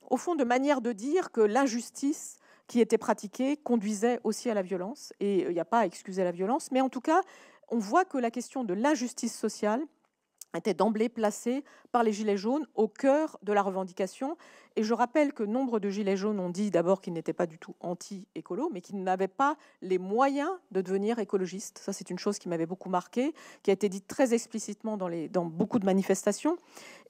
au fond, de manière de dire que l'injustice qui était pratiquée conduisait aussi à la violence. Et il n'y a pas à excuser la violence, mais en tout cas, on voit que la question de l'injustice sociale était d'emblée placé par les Gilets jaunes au cœur de la revendication. Et je rappelle que nombre de Gilets jaunes ont dit d'abord qu'ils n'étaient pas du tout anti-écolo, mais qu'ils n'avaient pas les moyens de devenir écologistes. Ça, c'est une chose qui m'avait beaucoup marqué, qui a été dite très explicitement dans, les, dans beaucoup de manifestations.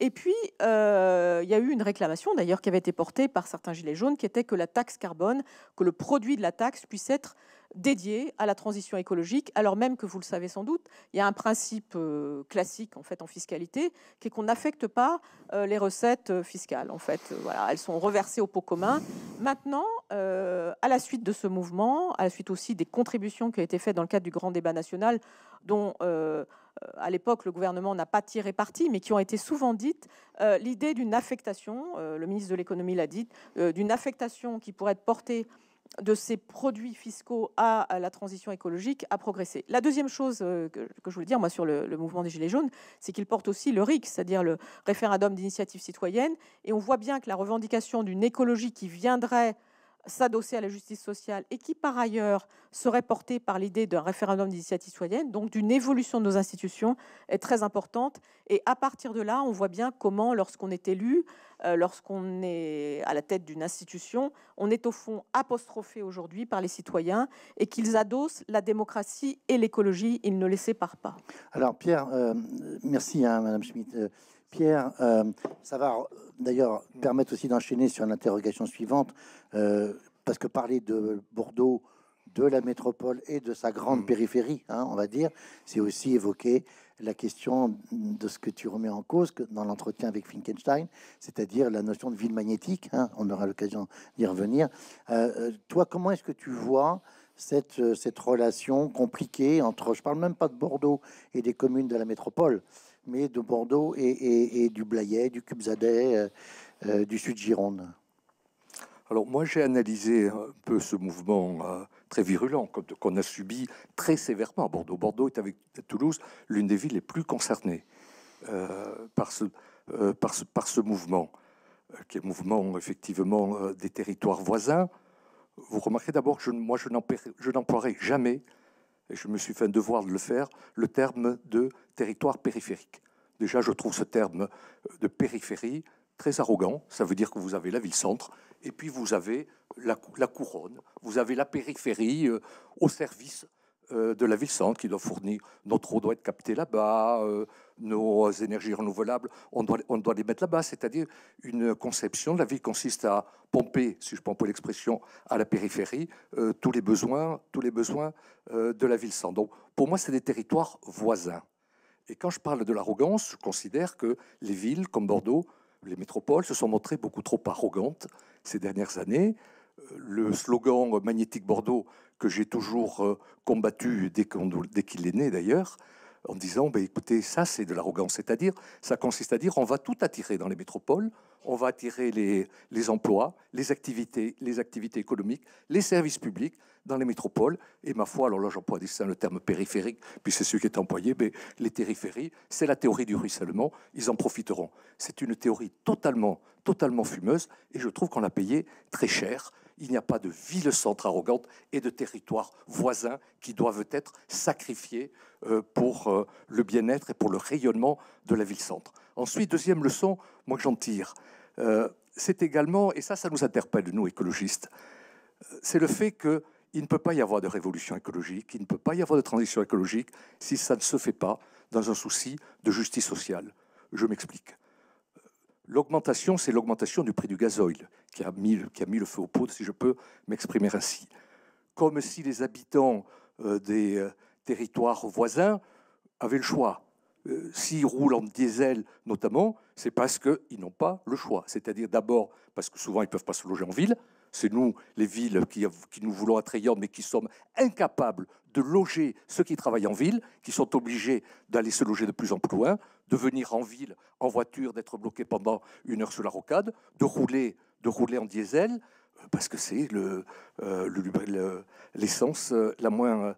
Et puis, euh, il y a eu une réclamation, d'ailleurs, qui avait été portée par certains Gilets jaunes, qui était que la taxe carbone, que le produit de la taxe puisse être dédié à la transition écologique, alors même que vous le savez sans doute, il y a un principe euh, classique en fait en fiscalité, qui est qu'on n'affecte pas euh, les recettes euh, fiscales. En fait, elles sont reversées au pot commun. Maintenant, à la suite de ce mouvement, à la suite aussi des contributions qui ont été faites dans le cadre du grand débat national, dont à l'époque, le gouvernement n'a pas tiré parti, mais qui ont été souvent dites, l'idée d'une affectation, le ministre de l'économie l'a dit, d'une affectation qui pourrait être portée de ces produits fiscaux à, la transition écologique a progressé. La deuxième chose euh, que, je voulais dire moi, sur le, le mouvement des Gilets jaunes, c'est qu'il porte aussi le RIC, c'est-à-dire le référendum d'initiative citoyenne. Et on voit bien que la revendication d'une écologie qui viendrait s'adosser à la justice sociale et qui, par ailleurs, serait portée par l'idée d'un référendum d'initiative citoyenne, donc d'une évolution de nos institutions, est très importante. Et à partir de là, on voit bien comment, lorsqu'on est élu, euh, lorsqu'on est à la tête d'une institution, on est au fond apostrophé aujourd'hui par les citoyens et qu'ils adossent la démocratie et l'écologie. Ils ne les séparent pas. Alors
Pierre, euh, merci hein, Madame Schmitt. Euh, Pierre, ça va d'ailleurs permettre aussi d'enchaîner sur l'interrogation suivante, parce que parler de Bordeaux, de la métropole et de sa grande mm. périphérie, hein, on va dire, c'est aussi évoqué la question de ce que tu remets en cause dans l'entretien avec Finkenstein, c'est-à-dire la notion de ville magnétique. Hein, on aura l'occasion d'y revenir. Euh, euh, toi, comment est-ce que tu vois cette, euh, cette relation compliquée entre, je parle même pas de Bordeaux et des communes de la métropole, mais de Bordeaux et, du Blayais, du Cubzadet, du Sud Gironde alors moi j'ai analysé un peu ce
mouvement très virulent qu'on a subi très sévèrement à Bordeaux. Bordeaux est avec Toulouse l'une des villes les plus concernées euh, par, ce, euh, par, ce, par, ce, mouvement, euh, qui est mouvement effectivement des territoires voisins. Vous remarquez d'abord que moi je n'emploierai jamais, et je me suis fait un devoir de le faire, le terme de territoire périphérique. Déjà, je trouve ce terme de périphérie très arrogant, ça veut dire que vous avez la ville-centre, et puis vous avez la, couronne, vous avez la périphérie euh, au service euh, de la ville-centre qui doit fournir, notre eau doit être captée là-bas, euh, nos énergies renouvelables, on doit, on doit les mettre là-bas, c'est-à-dire une conception de la ville consiste à pomper, si je peux pour l'expression, à la périphérie tous les besoins, tous les besoins de la ville-centre. Donc pour moi, c'est des territoires voisins. Et quand je parle de l'arrogance, je considère que les villes comme Bordeaux les métropoles se sont montrées beaucoup trop arrogantes ces dernières années. Euh, le slogan euh, Magnétique Bordeaux, que j'ai toujours euh, combattu dès qu'il est né d'ailleurs, en disant, bah, écoutez, ça c'est de l'arrogance, c'est-à-dire, ça consiste à dire, on va tout attirer dans les métropoles, on va attirer les, emplois, les activités, les activités économiques, les services publics dans les métropoles, et ma foi, alors là j'emploie le terme périphérique, puis c'est ceux qui est employés, mais ben, les périphéries, c'est la théorie du ruissellement, ils en profiteront. C'est une théorie totalement, totalement fumeuse, et je trouve qu'on a payé très cher, il n'y a pas de ville centre arrogante et de territoires voisins qui doivent être sacrifiés euh, pour euh, le bien-être et pour le rayonnement de la ville-centre. Ensuite, deuxième leçon, moi que j'en tire, euh, c'est également, et ça, ça nous interpelle, nous, écologistes, c'est le fait qu'il ne peut pas y avoir de révolution écologique, il ne peut pas y avoir de transition écologique si ça ne se fait pas dans un souci de justice sociale. Je m'explique. L'augmentation, c'est l'augmentation du prix du gazoil qui a, mis, qui a mis le feu aux pot, si je peux m'exprimer ainsi. Comme si les habitants euh, des euh, territoires voisins avaient le choix. Euh, s'ils roulent en diesel, notamment, c'est parce qu'ils n'ont pas le choix. C'est-à-dire d'abord parce que souvent ils ne peuvent pas se loger en ville. C'est nous, les villes, qui, qui nous voulons attrayantes, mais qui sommes incapables de loger ceux qui travaillent en ville, qui sont obligés d'aller se loger de plus en plus loin, de venir en ville en voiture, d'être bloqués pendant une heure sur la rocade, de rouler de rouler en diesel euh, parce que c'est le, euh, l'essence euh, la, moins,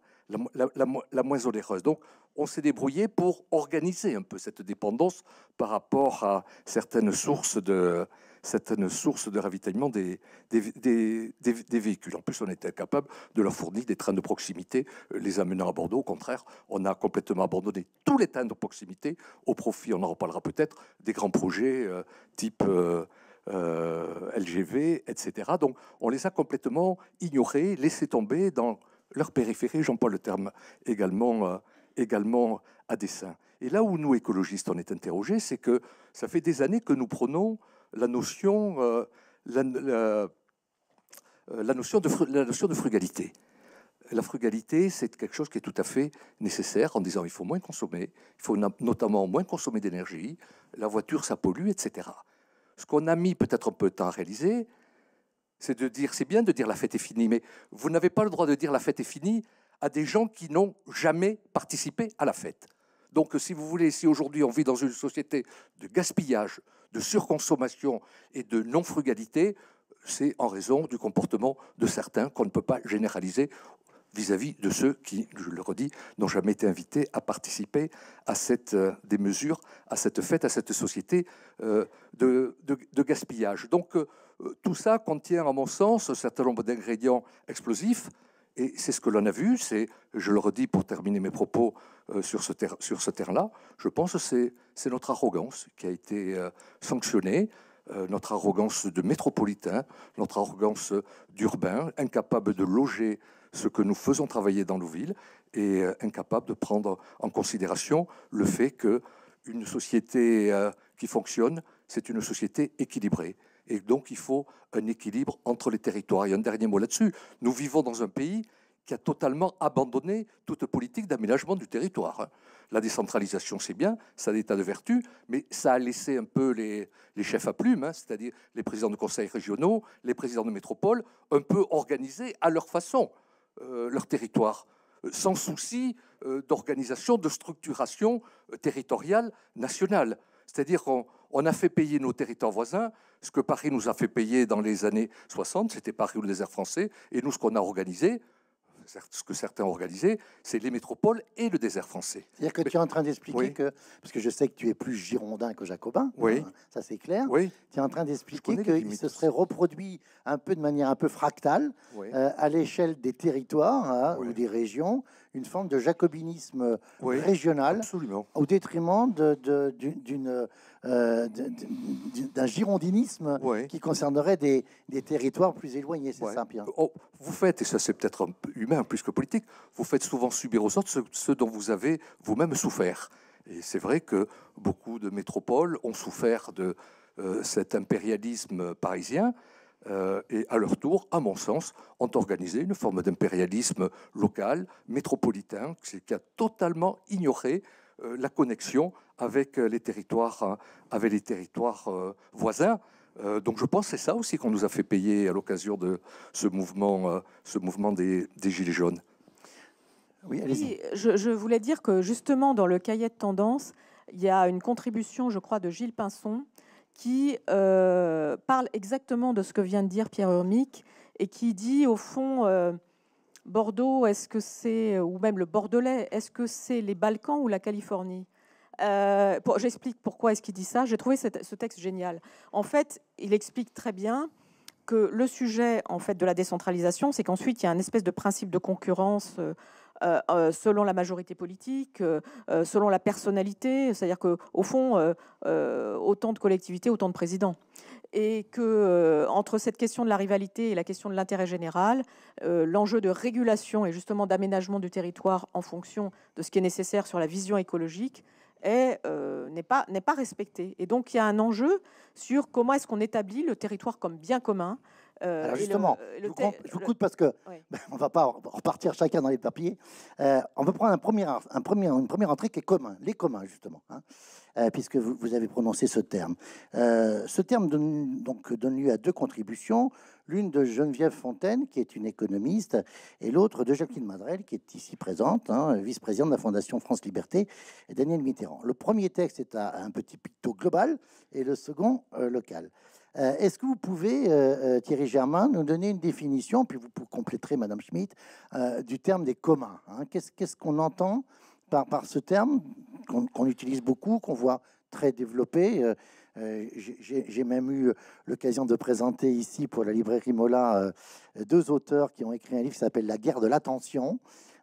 la, moins onéreuse. Donc, on s'est débrouillé pour organiser un peu cette dépendance par rapport à certaines sources de, certaines sources de ravitaillement des, des, véhicules. En plus, on était capable de leur fournir des trains de proximité, les amenant à Bordeaux. Au contraire, on a complètement abandonné tous les trains de proximité au profit, on en reparlera peut-être, des grands projets type... Euh, LGV, etc. Donc on les a complètement ignorés, laissés tomber dans leur périphérie, j'emploie le terme également, euh, également à dessein. Et là où nous, écologistes, on est interrogés, c'est que ça fait des années que nous prenons euh, la notion, de, la notion de frugalité. La frugalité, c'est quelque chose qui est tout à fait nécessaire en disant il faut moins consommer, il faut notamment moins consommer d'énergie, la voiture, ça pollue, etc ce qu'on a mis peut-être un peu de temps à réaliser, c'est de dire, c'est bien de dire la fête est finie, mais vous n'avez pas le droit de dire la fête est finie à des gens qui n'ont jamais participé à la fête. Donc si vous voulez, si aujourd'hui on vit dans une société de gaspillage, de surconsommation et de non-frugalité, c'est en raison du comportement de certains qu'on ne peut pas généraliser vis-à-vis de ceux qui, je le redis, n'ont jamais été invités à participer à cette euh, démesure, mesures, à cette fête, à cette société euh, de, gaspillage. Donc euh, tout ça contient, à mon sens, un certain nombre d'ingrédients explosifs. Et c'est ce que l'on a vu, c'est, je le redis pour terminer mes propos sur ce, sur ce terrain-là, je pense que c'est notre arrogance qui a été sanctionnée, notre arrogance de métropolitain, notre arrogance d'urbain, incapable de loger ce que nous faisons travailler dans Louville est euh, incapable de prendre en considération le fait qu'une société euh, qui fonctionne, c'est une société équilibrée. Et donc, il faut un équilibre entre les territoires. Et un dernier mot là-dessus. Nous vivons dans un pays qui a totalement abandonné toute politique d'aménagement du territoire. La décentralisation, c'est bien, ça a des tas de vertus, mais ça a laissé un peu les, chefs à plumes, hein, c'est-à-dire les présidents de conseils régionaux, les présidents de métropole, un peu organisés à leur façon. Euh, leur territoire, euh, sans souci euh, d'organisation, de structuration territoriale nationale. C'est-à-dire qu'on on a fait payer nos territoires voisins ce que Paris nous a fait payer dans les années 60, c'était Paris ou le désert français, et nous, ce qu'on a organisé, ce que certains ont organisé, c'est les métropoles et le désert français.
C'est-à-dire que tu es en train d'expliquer que, parce que je sais que tu es plus girondin que jacobin, hein, ça c'est clair, tu es en train d'expliquer qu'il se serait reproduit un peu de manière un peu fractale euh, à l'échelle des territoires hein, ou des régions une forme de jacobinisme euh, régional, au détriment de, d'une, euh, d'un girondinisme qui concernerait des, territoires plus éloignés, c'est oh,
Vous faites, et ça c'est peut-être humain plus que politique, vous faites souvent subir aux autres ce, dont vous avez vous-même souffert. Et c'est vrai que beaucoup de métropoles ont souffert de euh, cet impérialisme parisien. Euh, et à leur tour, à mon sens, ont organisé une forme d'impérialisme local, métropolitain, qui a totalement ignoré euh, la connexion avec euh, les territoires, hein, avec les territoires voisins. donc je pense que c'est ça aussi qu'on nous a fait payer à l'occasion de ce mouvement, ce mouvement des, Gilets jaunes. Oui,
je, je, voulais dire que justement, dans le cahier de tendance, il y a une contribution, je crois, de Gilles Pinson qui euh, parle exactement de ce que vient de dire Pierre Urmic et qui dit au fond euh, Bordeaux, est-ce que c'est ou même le Bordelais, est-ce que c'est les Balkans ou la Californie euh, J'explique pourquoi est-ce qu'il dit ça. J'ai trouvé ce texte génial. En fait, il explique très bien que le sujet en fait de la décentralisation, c'est qu'ensuite il y a un espèce de principe de concurrence euh, euh, selon la majorité politique, euh, selon la personnalité. C'est-à-dire qu'au fond, autant de collectivités, autant de présidents. Et que entre cette question de la rivalité et la question de l'intérêt général, l'enjeu de régulation et justement d'aménagement du territoire en fonction de ce qui est nécessaire sur la vision écologique n'est pas respecté. Et donc il y a un enjeu sur comment est-ce qu'on établit le territoire comme bien commun, euh, Alors justement, je, vous, coûte parce que
on ne va pas repartir chacun dans les papiers. Euh, on va prendre un premier, un premier, une première entrée qui est commun, les communs justement, hein, euh, puisque vous, avez prononcé ce terme. ce terme donne, donc, donne lieu à deux contributions, l'une de Geneviève Fontaine, qui est une économiste, et l'autre de Jacqueline Madrel, qui est ici présente, hein, vice-présidente de la Fondation France Liberté, et Daniel Mitterrand. Le premier texte est un petit picto global et le second local. Euh, est-ce que vous pouvez, euh, euh, Thierry Germain, nous donner une définition, puis vous compléterez, Madame Schmitt, du terme des communs hein? Qu'est-ce qu'on entend par, ce terme qu'on utilise beaucoup, qu'on voit très développé J'ai même eu l'occasion de présenter ici pour la librairie Mola deux auteurs qui ont écrit un livre qui s'appelle La guerre de l'attention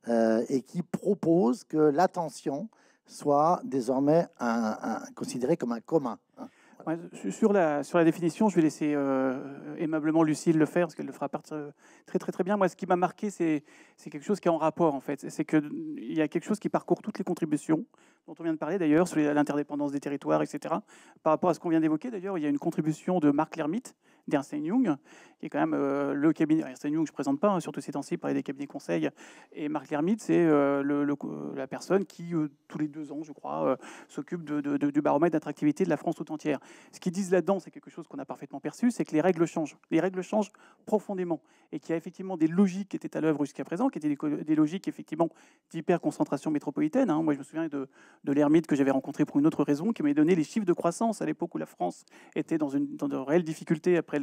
et qui propose que l'attention soit désormais considérée comme un commun. Hein
sur, la, définition, je vais laisser euh, aimablement Lucille le faire, parce qu'elle le fera partir euh, très très très bien. Moi, ce qui m'a marqué, c'est quelque chose qui est en rapport, en fait. C'est qu'il y a quelque chose qui parcourt toutes les contributions, dont on vient de parler d'ailleurs, sur l'interdépendance des territoires, etc. Par rapport à ce qu'on vient d'évoquer, d'ailleurs, il y a une contribution de Marc Lermite, d'Ernst Young, qui est quand même euh, le cabinet. Ernst Young, je ne présente pas, hein, surtout ces temps-ci, parler des cabinets conseils. Et Marc Lermite, c'est euh, le, la personne qui, euh, tous les deux ans, je crois, s'occupe de, du baromètre d'attractivité de la France tout entière. Ce qu'ils disent là-dedans, c'est quelque chose qu'on a parfaitement perçu, c'est que les règles changent. Les règles changent profondément. Et qu'il y a effectivement des logiques qui étaient à l'œuvre jusqu'à présent, qui étaient des, logiques effectivement d'hyper-concentration métropolitaine. Hein. Moi, je me souviens de, l'ermite que j'avais rencontré pour une autre raison, qui m'avait donné les chiffres de croissance à l'époque où la France était dans une, dans de réelles difficultés après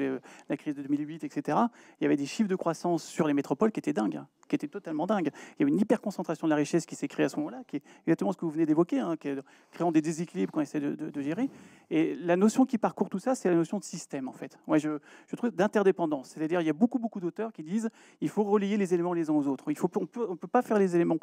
la crise de 2008, etc., il y avait des chiffres de croissance sur les métropoles qui étaient dingues, hein, qui étaient totalement dingues. Il y avait une hyperconcentration de la richesse qui s'est créée à ce moment-là, qui est exactement ce que vous venez d'évoquer, hein, qui est créant des déséquilibres qu'on essaie de, gérer. Et la notion qui parcourt tout ça, c'est la notion de système, en fait. Moi, je, trouve d'interdépendance. C'est-à-dire, il y a beaucoup, beaucoup d'auteurs qui disent il faut relier les éléments les uns aux autres. Il faut, on ne peut pas faire les éléments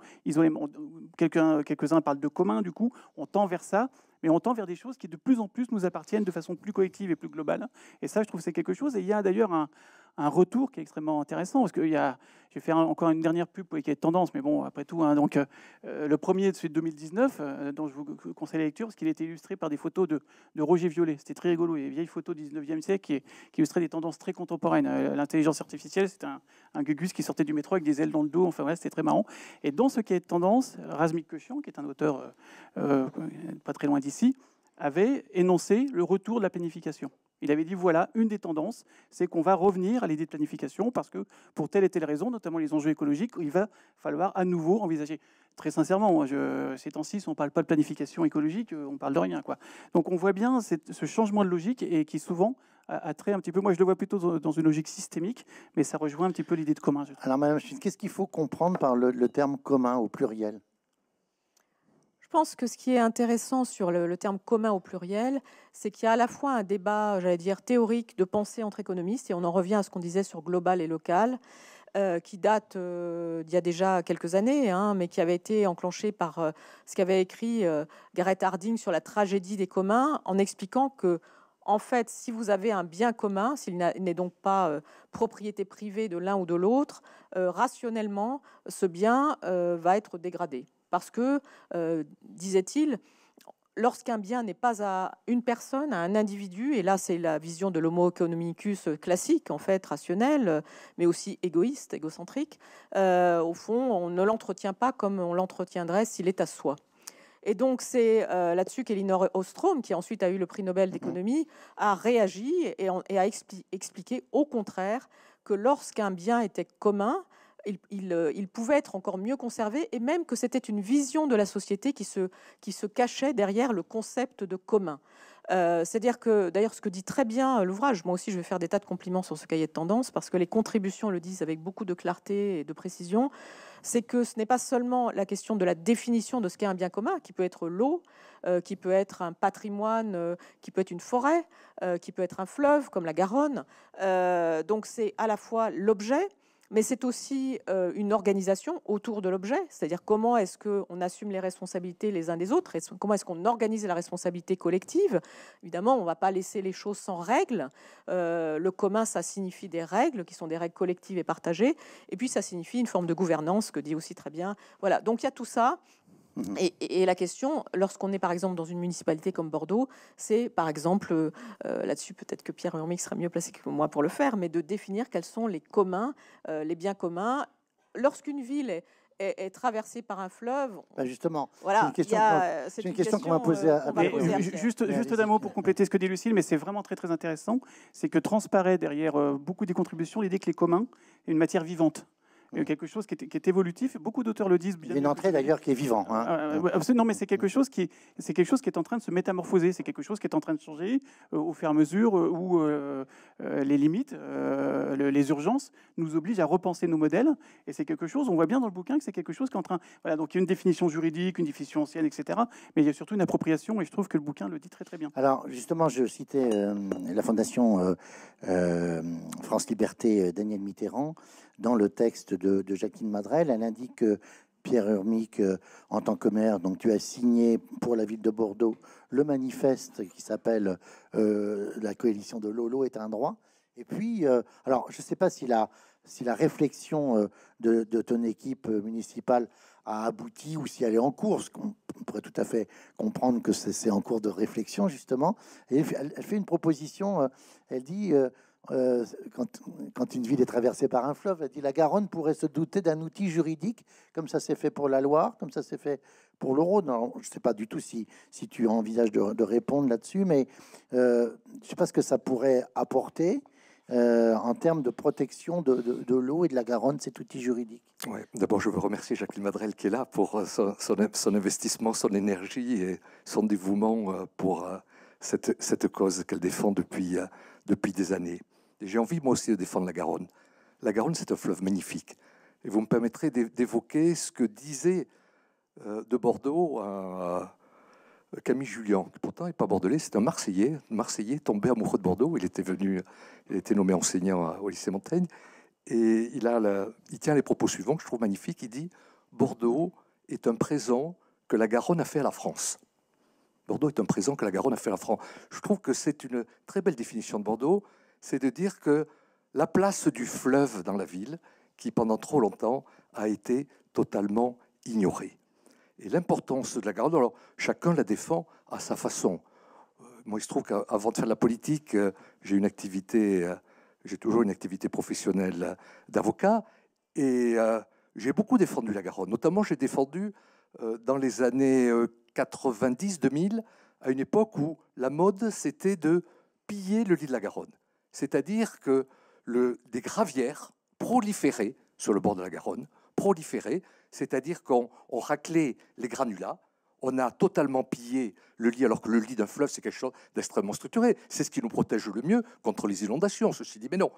Quelqu'un, quelques-uns parlent de commun, du coup, on tend vers ça mais on tend vers des choses qui de plus en plus nous appartiennent de façon plus collective et plus globale. Et ça, je trouve c'est quelque chose. Et il y a d'ailleurs un, un retour qui est extrêmement intéressant. Parce que y a, je vais encore une dernière pub pour les tendance, mais bon, après tout, hein, donc, euh, le premier de celui 2019, euh, dont je vous conseille la lecture, parce qu'il était illustré par des photos de, Roger Violet. C'était très rigolo. Il y a des vieilles photos du 19e siècle qui, qui illustraient des tendances très contemporaines. Euh, l'intelligence artificielle, c'était un, gugus qui sortait du métro avec des ailes dans le dos. Enfin, c'était très marrant. Et dans ce qui de tendance, Razmik Koshian, qui est un auteur pas très loin d'ici, avait énoncé le retour de la planification. Il avait dit voilà, une des tendances, c'est qu'on va revenir à l'idée de planification parce que pour telle et telle raison, notamment les enjeux écologiques, il va falloir à nouveau envisager. Très sincèrement, je, ces temps-ci, on ne parle pas de planification écologique, euh, on parle de rien. Quoi. Donc on voit bien ce changement de logique et qui souvent a, trait un petit peu, moi je le vois plutôt dans une logique systémique, mais ça rejoint un petit peu l'idée de commun. Alors Madame qu'est-ce qu'il faut comprendre par le terme commun au pluriel
je pense que ce qui est intéressant sur le, terme commun au pluriel, c'est qu'il y a à la fois un débat, j'allais dire, théorique de pensée entre économistes, et on en revient à ce qu'on disait sur global et local, euh, qui date euh, d'il y a déjà quelques années, hein, mais qui avait été enclenché par euh, ce qu'avait écrit Gareth Harding sur la tragédie des communs, en expliquant que, en fait, si vous avez un bien commun, s'il n'est donc pas propriété privée de l'un ou de l'autre, rationnellement, ce bien va être dégradé parce que, euh, disait-il, lorsqu'un bien n'est pas à une personne, à un individu, et là c'est la vision de l'homo economicus classique, en fait, rationnel, mais aussi égoïste, égocentrique, euh, au fond, on ne l'entretient pas comme on l'entretiendrait s'il est à soi. Et donc c'est euh, là-dessus qu'Elinor Ostrom, qui ensuite a eu le prix Nobel mm-hmm. d'économie, a réagi et, a expliqué au contraire que lorsqu'un bien était commun, euh, il, pouvait être encore mieux conservé et même que c'était une vision de la société qui se, cachait derrière le concept de commun. Euh, c'est-à-dire que, d'ailleurs, ce que dit très bien euh, l'ouvrage, moi aussi je vais faire des tas de compliments sur ce cahier de tendance, parce que les contributions le disent avec beaucoup de clarté et de précision, c'est que ce n'est pas seulement la question de la définition de ce qu'est un bien commun, qui peut être l'eau, qui peut être un patrimoine, qui peut être une forêt, qui peut être un fleuve comme la Garonne. donc c'est à la fois l'objet, mais c'est aussi euh, une organisation autour de l'objet, c'est-à-dire comment est-ce qu'on assume les responsabilités les uns des autres, et comment est-ce qu'on organise la responsabilité collective. Évidemment, on ne va pas laisser les choses sans règles. Euh, le commun, ça signifie des règles, qui sont des règles collectives et partagées, et puis ça signifie une forme de gouvernance, que dit aussi très bien. Voilà, donc il y a tout ça. Et, la question, lorsqu'on est par exemple dans une municipalité comme Bordeaux, c'est par exemple, euh, là-dessus peut-être que Pierre Urmic sera mieux placé que moi pour le faire, mais de définir quels sont les communs, euh, les biens communs. Lorsqu'une ville est, traversée par un fleuve. Bah, justement, voilà, euh, c'est une question qu'on va
poser à, Juste, juste d'un mot pour compléter ce que dit Lucille, mais c'est vraiment très très intéressant, c'est que transparaît derrière beaucoup des contributions l'idée que les communs est une matière vivante a quelque chose qui est, évolutif. Beaucoup d'auteurs le disent. Bien une entrée d'ailleurs qui est vivant. Hein. Ah, non, mais c'est quelque chose qui c'est quelque chose qui est en train de se métamorphoser. C'est quelque chose qui est en train de changer euh, au fur et à mesure euh, où euh, les limites, les urgences nous obligent à repenser nos modèles. Et c'est quelque chose. On voit bien dans le bouquin que c'est quelque chose qui est en train. Voilà. Donc il y a une définition juridique, une définition ancienne, etc. Mais il y a surtout une appropriation. Et je trouve que le bouquin le dit très très bien.
Alors justement, je citais la fondation France Liberté, Daniel Mitterrand dans le texte de, Jacqueline Madrel. Elle indique que Pierre Urmic, euh, en tant que maire, donc tu as signé pour la ville de Bordeaux le manifeste qui s'appelle euh, La coalition de Lolo est un droit. Et puis, euh, alors je ne sais pas si la, si la réflexion de, ton équipe municipale a abouti ou si elle est en cours, On pourrait tout à fait comprendre que c'est en cours de réflexion justement. elle, elle fait une proposition, elle dit euh, quand, une ville est traversée par un fleuve, elle dit la Garonne pourrait se douter d'un outil juridique, comme ça s'est fait pour la Loire, comme ça s'est fait pour l'euro. Non, je ne sais pas du tout si, si tu envisages de, répondre là-dessus, mais euh, je ne sais pas ce que ça pourrait apporter. Euh, en termes de protection de, de, l'eau et de la Garonne, cet outil juridique.
D'abord, je veux remercier Jacqueline Madrel qui est là pour son, son, son investissement, son énergie et son dévouement pour cette, cette cause qu'elle défend depuis, depuis des années. J'ai envie, moi aussi, de défendre la Garonne. La Garonne, c'est un fleuve magnifique. Et vous me permettrez d'évoquer ce que disait euh, de Bordeaux euh, Camille Julien, qui pourtant n'est pas bordelais, c'est un Marseillais, Marseillais tombé amoureux de Bordeaux. Il était venu, il était nommé enseignant au lycée Montaigne. Et il, a il tient les propos suivants que je trouve magnifiques. Il dit Bordeaux est un présent que la Garonne a fait à la France. Bordeaux est un présent que la Garonne a fait à la France. Je trouve que c'est une très belle définition de Bordeaux c'est de dire que la place du fleuve dans la ville, qui pendant trop longtemps a été totalement ignorée. Et l'importance de la Garonne, alors chacun la défend à sa façon. Euh, moi, il se trouve qu'avant de faire de la politique, euh, j'ai une activité, euh, j'ai toujours une activité professionnelle d'avocat, et j'ai beaucoup défendu la Garonne. Notamment, j'ai défendu dans les années 90-2000, à une époque où la mode, c'était de piller le lit de la Garonne. C'est-à-dire que des gravières proliféraient sur le bord de la Garonne, proliféraient, c'est-à-dire qu'on raclait les granulats, on a totalement pillé le lit, alors que le lit d'un fleuve, c'est quelque chose d'extrêmement structuré. C'est ce qui nous protège le mieux contre les inondations. Ceci dit, mais non,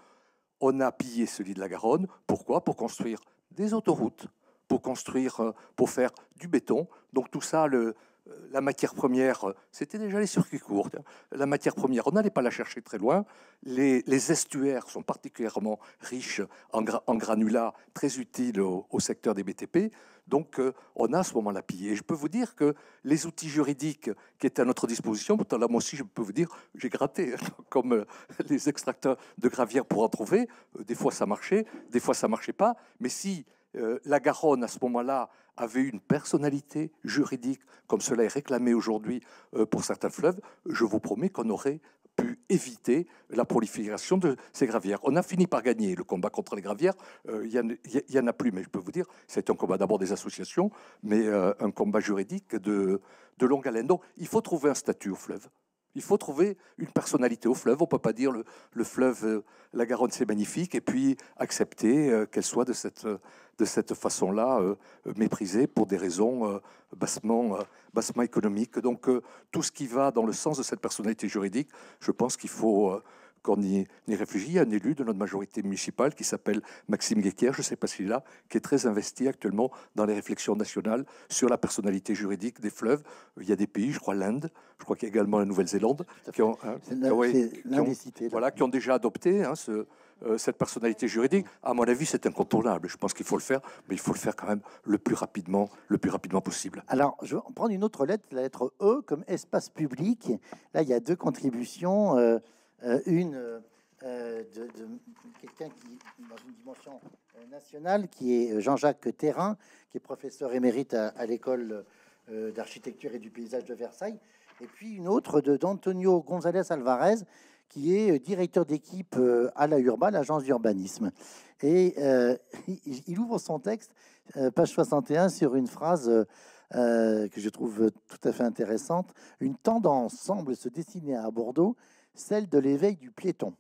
on a pillé ce lit de la Garonne. Pourquoi Pour construire des autoroutes, pour construire, euh, pour faire du béton. Donc tout ça, le, euh, la matière première, euh, c'était déjà les circuits courts. Hein. La matière première, on n'allait pas la chercher très loin. Les, estuaires sont particulièrement riches en, granulats, très utiles au, secteur des BTP. Donc, euh, on a à ce moment-là pillé. Et je peux vous dire que les outils juridiques qui étaient à notre disposition, pourtant là, moi aussi, je peux vous dire, j'ai gratté, hein, comme les extracteurs de gravière pour en trouver. Des fois, ça marchait, des fois, ça ne marchait pas. Mais si euh, la Garonne, à ce moment-là, avait une personnalité juridique, comme cela est réclamé aujourd'hui euh, pour certains fleuves, je vous promets qu'on aurait pu éviter la prolifération de ces gravières. On a fini par gagner le combat contre les gravières. Euh, il y n'y en, a plus, mais je peux vous dire, c'est un combat d'abord des associations, mais un combat juridique de, de longue haleine. Donc, il faut trouver un statut au fleuve. Il faut trouver une personnalité au fleuve. On ne peut pas dire le, fleuve, euh, la Garonne, c'est magnifique, et puis accepter euh, qu'elle soit de cette, euh, de cette façon-là méprisée pour des raisons bassement, économiques. Donc tout ce qui va dans le sens de cette personnalité juridique, je pense qu'il faut, qu'on y, y, un élu de notre majorité municipale qui s'appelle Maxime Guéquer, je ne sais pas s'il est là, qui est très investi actuellement dans les réflexions nationales sur la personnalité juridique des fleuves. Il y a des pays, je crois l'Inde, je crois qu'il y a également la Nouvelle-Zélande, qui ont,
euh, ah
voilà, qui ont déjà adopté hein, ce, euh, cette personnalité juridique. À mon avis, c'est incontournable. Je pense qu'il faut le faire, mais il faut le
faire quand même le plus rapidement, le plus rapidement possible. Alors, je vais prendre une autre lettre, la lettre E, comme espace public. Là, il y a deux contributions. Euh, euh, une euh, de, quelqu'un qui, dans une dimension euh, nationale, qui est Jean-Jacques Terrain, qui est professeur émérite à, l'école d'architecture et du paysage de Versailles, et puis une autre de d'Antonio González Alvarez, qui est directeur d'équipe à la Urba, l'agence d'urbanisme. Et il ouvre son texte, page 61, sur une phrase que je trouve tout à fait intéressante. Une tendance semble se dessiner à Bordeaux celle de l'éveil du piéton.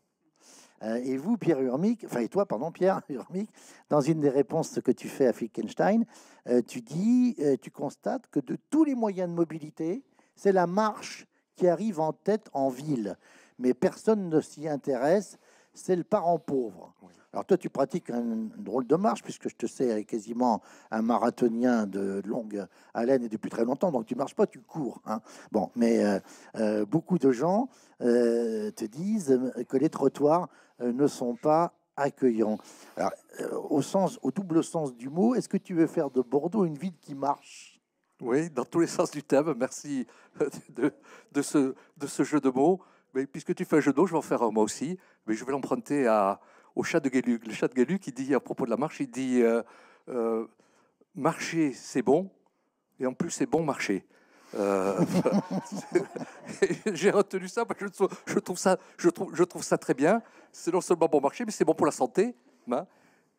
Euh, et vous, Pierre Urmic, enfin, et toi, pardon, Pierre Urmic, dans une des réponses que tu fais à Flickenstein, euh, tu dis, euh, tu constates que de tous les moyens de mobilité, c'est la marche qui arrive en tête en ville. Mais personne ne s'y intéresse, c'est le parent pauvre. Alors toi, tu pratiques un, drôle de marche, puisque je te sais quasiment un marathonien de longue haleine et depuis très longtemps, donc tu marches pas, tu cours. Hein. Bon, mais euh, euh, beaucoup de gens euh, te disent que les trottoirs ne sont pas accueillants. Alors, au, sens, au double sens du mot, est-ce que tu veux faire de Bordeaux une ville qui marche
oui, dans tous les sens du terme. Merci de, ce, de ce jeu de mots. Mais puisque tu fais un jeu d'eau, je vais en faire un moi aussi. Mais je vais l'emprunter à, au chat de Guéluc. Le chat de Guéluc, qui dit à propos de la marche, il dit euh, euh, marcher, c'est bon, et en plus, c'est bon marcher. Euh, j'ai retenu ça parce que je trouve, ça, je trouve, je trouve ça très bien. C'est non seulement bon marché, mais c'est bon pour la santé. Hein.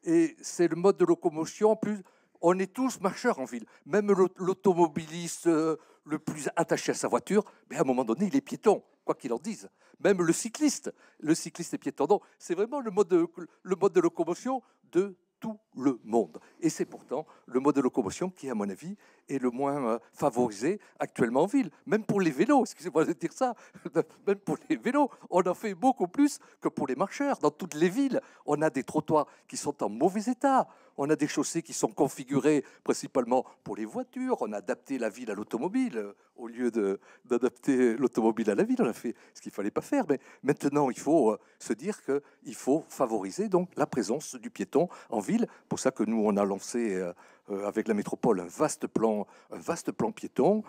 et c'est le mode de locomotion. En plus, on est tous marcheurs en ville. Même l'automobiliste le plus attaché à sa voiture, mais ben, à un moment donné, il est piéton quoi qu'il en disent. Même le cycliste, le cycliste et piéton, c'est vraiment le mode, de, le mode de locomotion de tout le monde. Et c'est pourtant le mode de locomotion qui, à mon avis, est le moins euh, favorisé actuellement en ville. Même pour les vélos, excusez-moi de dire ça, même pour les vélos, on en fait beaucoup plus que pour les marcheurs. Dans toutes les villes, on a des trottoirs qui sont en mauvais état on a des chaussées qui sont configurées principalement pour les voitures. On a adapté la ville à l'automobile. Euh, au lieu d'adapter l'automobile à la ville, on a fait ce qu'il ne fallait pas faire. Mais maintenant, il faut euh, se dire qu'il faut favoriser donc la présence du piéton en ville. Pour ça que nous, on a lancé euh, avec la métropole un vaste plan, un vaste plan piéton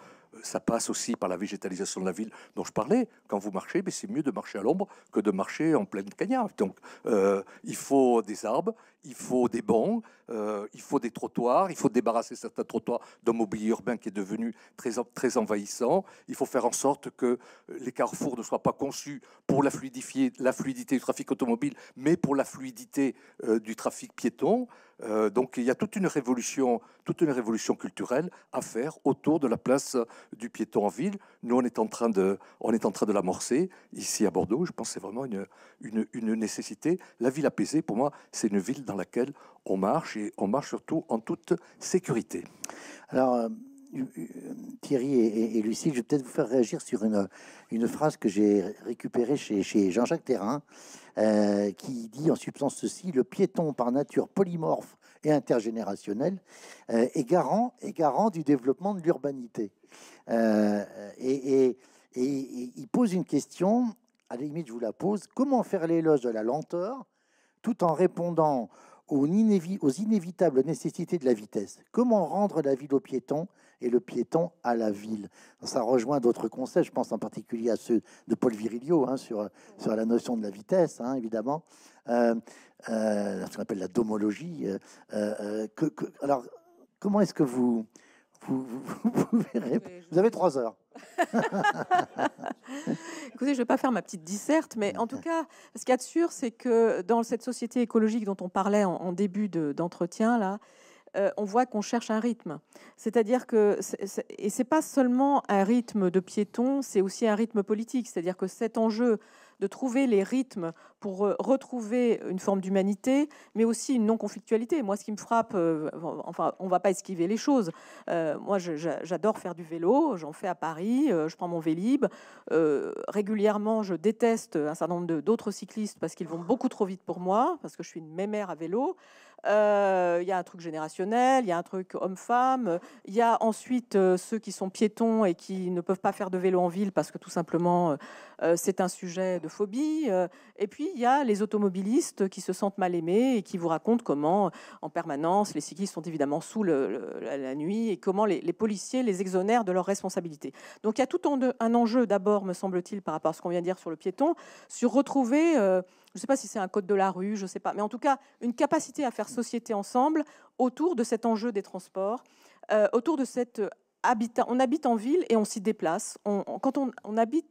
ça passe aussi par la végétalisation de la ville dont je parlais. Quand vous marchez, mais ben, c'est mieux de marcher à l'ombre que de marcher en pleine cagnard. Donc, euh, il faut des arbres, il faut des bancs, euh, il faut des trottoirs, il faut débarrasser certains trottoirs d'un mobilier urbain qui est devenu très, très envahissant. Il faut faire en sorte que les carrefours ne soient pas conçus pour la, fluidifier, la fluidité du trafic automobile, mais pour la fluidité euh, du trafic piéton. Euh, donc il y a toute une révolution, toute une révolution culturelle à faire autour de la place du piéton en ville. Nous, on est en train de, on est en train de l'amorcer ici à Bordeaux. Je pense que c'est vraiment une, une, une, nécessité. La ville apaisée, pour moi, c'est une ville dans laquelle on marche et on marche surtout en toute
sécurité. Alors. Euh, euh, Thierry et, et, Lucie, je vais peut-être vous faire réagir sur une, une phrase que j'ai récupérée chez, Jean-Jacques Terrain, euh, qui dit en substance ceci Le piéton, par nature polymorphe et intergénérationnel, euh, est, garant, est garant du développement de l'urbanité. et, et, il pose une question, à la limite, je vous la pose comment faire l'éloge de la lenteur tout en répondant aux inévitables nécessités de la vitesse. Comment rendre la ville au piéton et le piéton à la ville Ça rejoint d'autres conseils. je pense en particulier à ceux de Paul Virilio hein, sur, sur la notion de la vitesse, hein, évidemment, euh, euh, ce qu'on appelle la domologie. Euh, que, alors, comment est-ce que vous, vous, vous, verrez. Vous avez trois heures.
Écoutez, je ne vais pas faire ma petite disserte, mais en tout cas, ce qu'il y a de sûr, c'est que dans cette société écologique dont on parlait en, début d'entretien, là, euh, on voit qu'on cherche un rythme. C'est-à-dire que, et c'est pas seulement un rythme de piéton, c'est aussi un rythme politique. C'est-à-dire que cet enjeu de trouver les rythmes pour euh, retrouver une forme d'humanité, mais aussi une non-conflictualité. Moi, ce qui me frappe, euh, enfin, on va pas esquiver les choses. Euh, moi, j'adore faire du vélo, j'en fais à Paris, je prends mon Vélib. régulièrement, je déteste un certain nombre d'autres cyclistes parce qu'ils vont beaucoup trop vite pour moi, parce que je suis une mémère à vélo. Il y a un truc générationnel, il y a un truc homme-femme. Il y a ensuite ceux qui sont piétons et qui ne peuvent pas faire de vélo en ville parce que tout simplement euh, c'est un sujet de phobie. Euh, et puis, il y a les automobilistes qui se sentent mal aimés et qui vous racontent comment, en permanence, les cyclistes sont évidemment sous la nuit et comment les, policiers les exonèrent de leurs responsabilités. Donc, il y a tout un, enjeu, d'abord, me semble-t-il, par rapport à ce qu'on vient de dire sur le piéton, sur retrouver, euh, je ne sais pas si c'est un code de la rue, je ne sais pas, mais en tout cas, une capacité à faire société ensemble autour de cet enjeu des transports, autour de cette on habite en ville et on s'y déplace. quand on, habite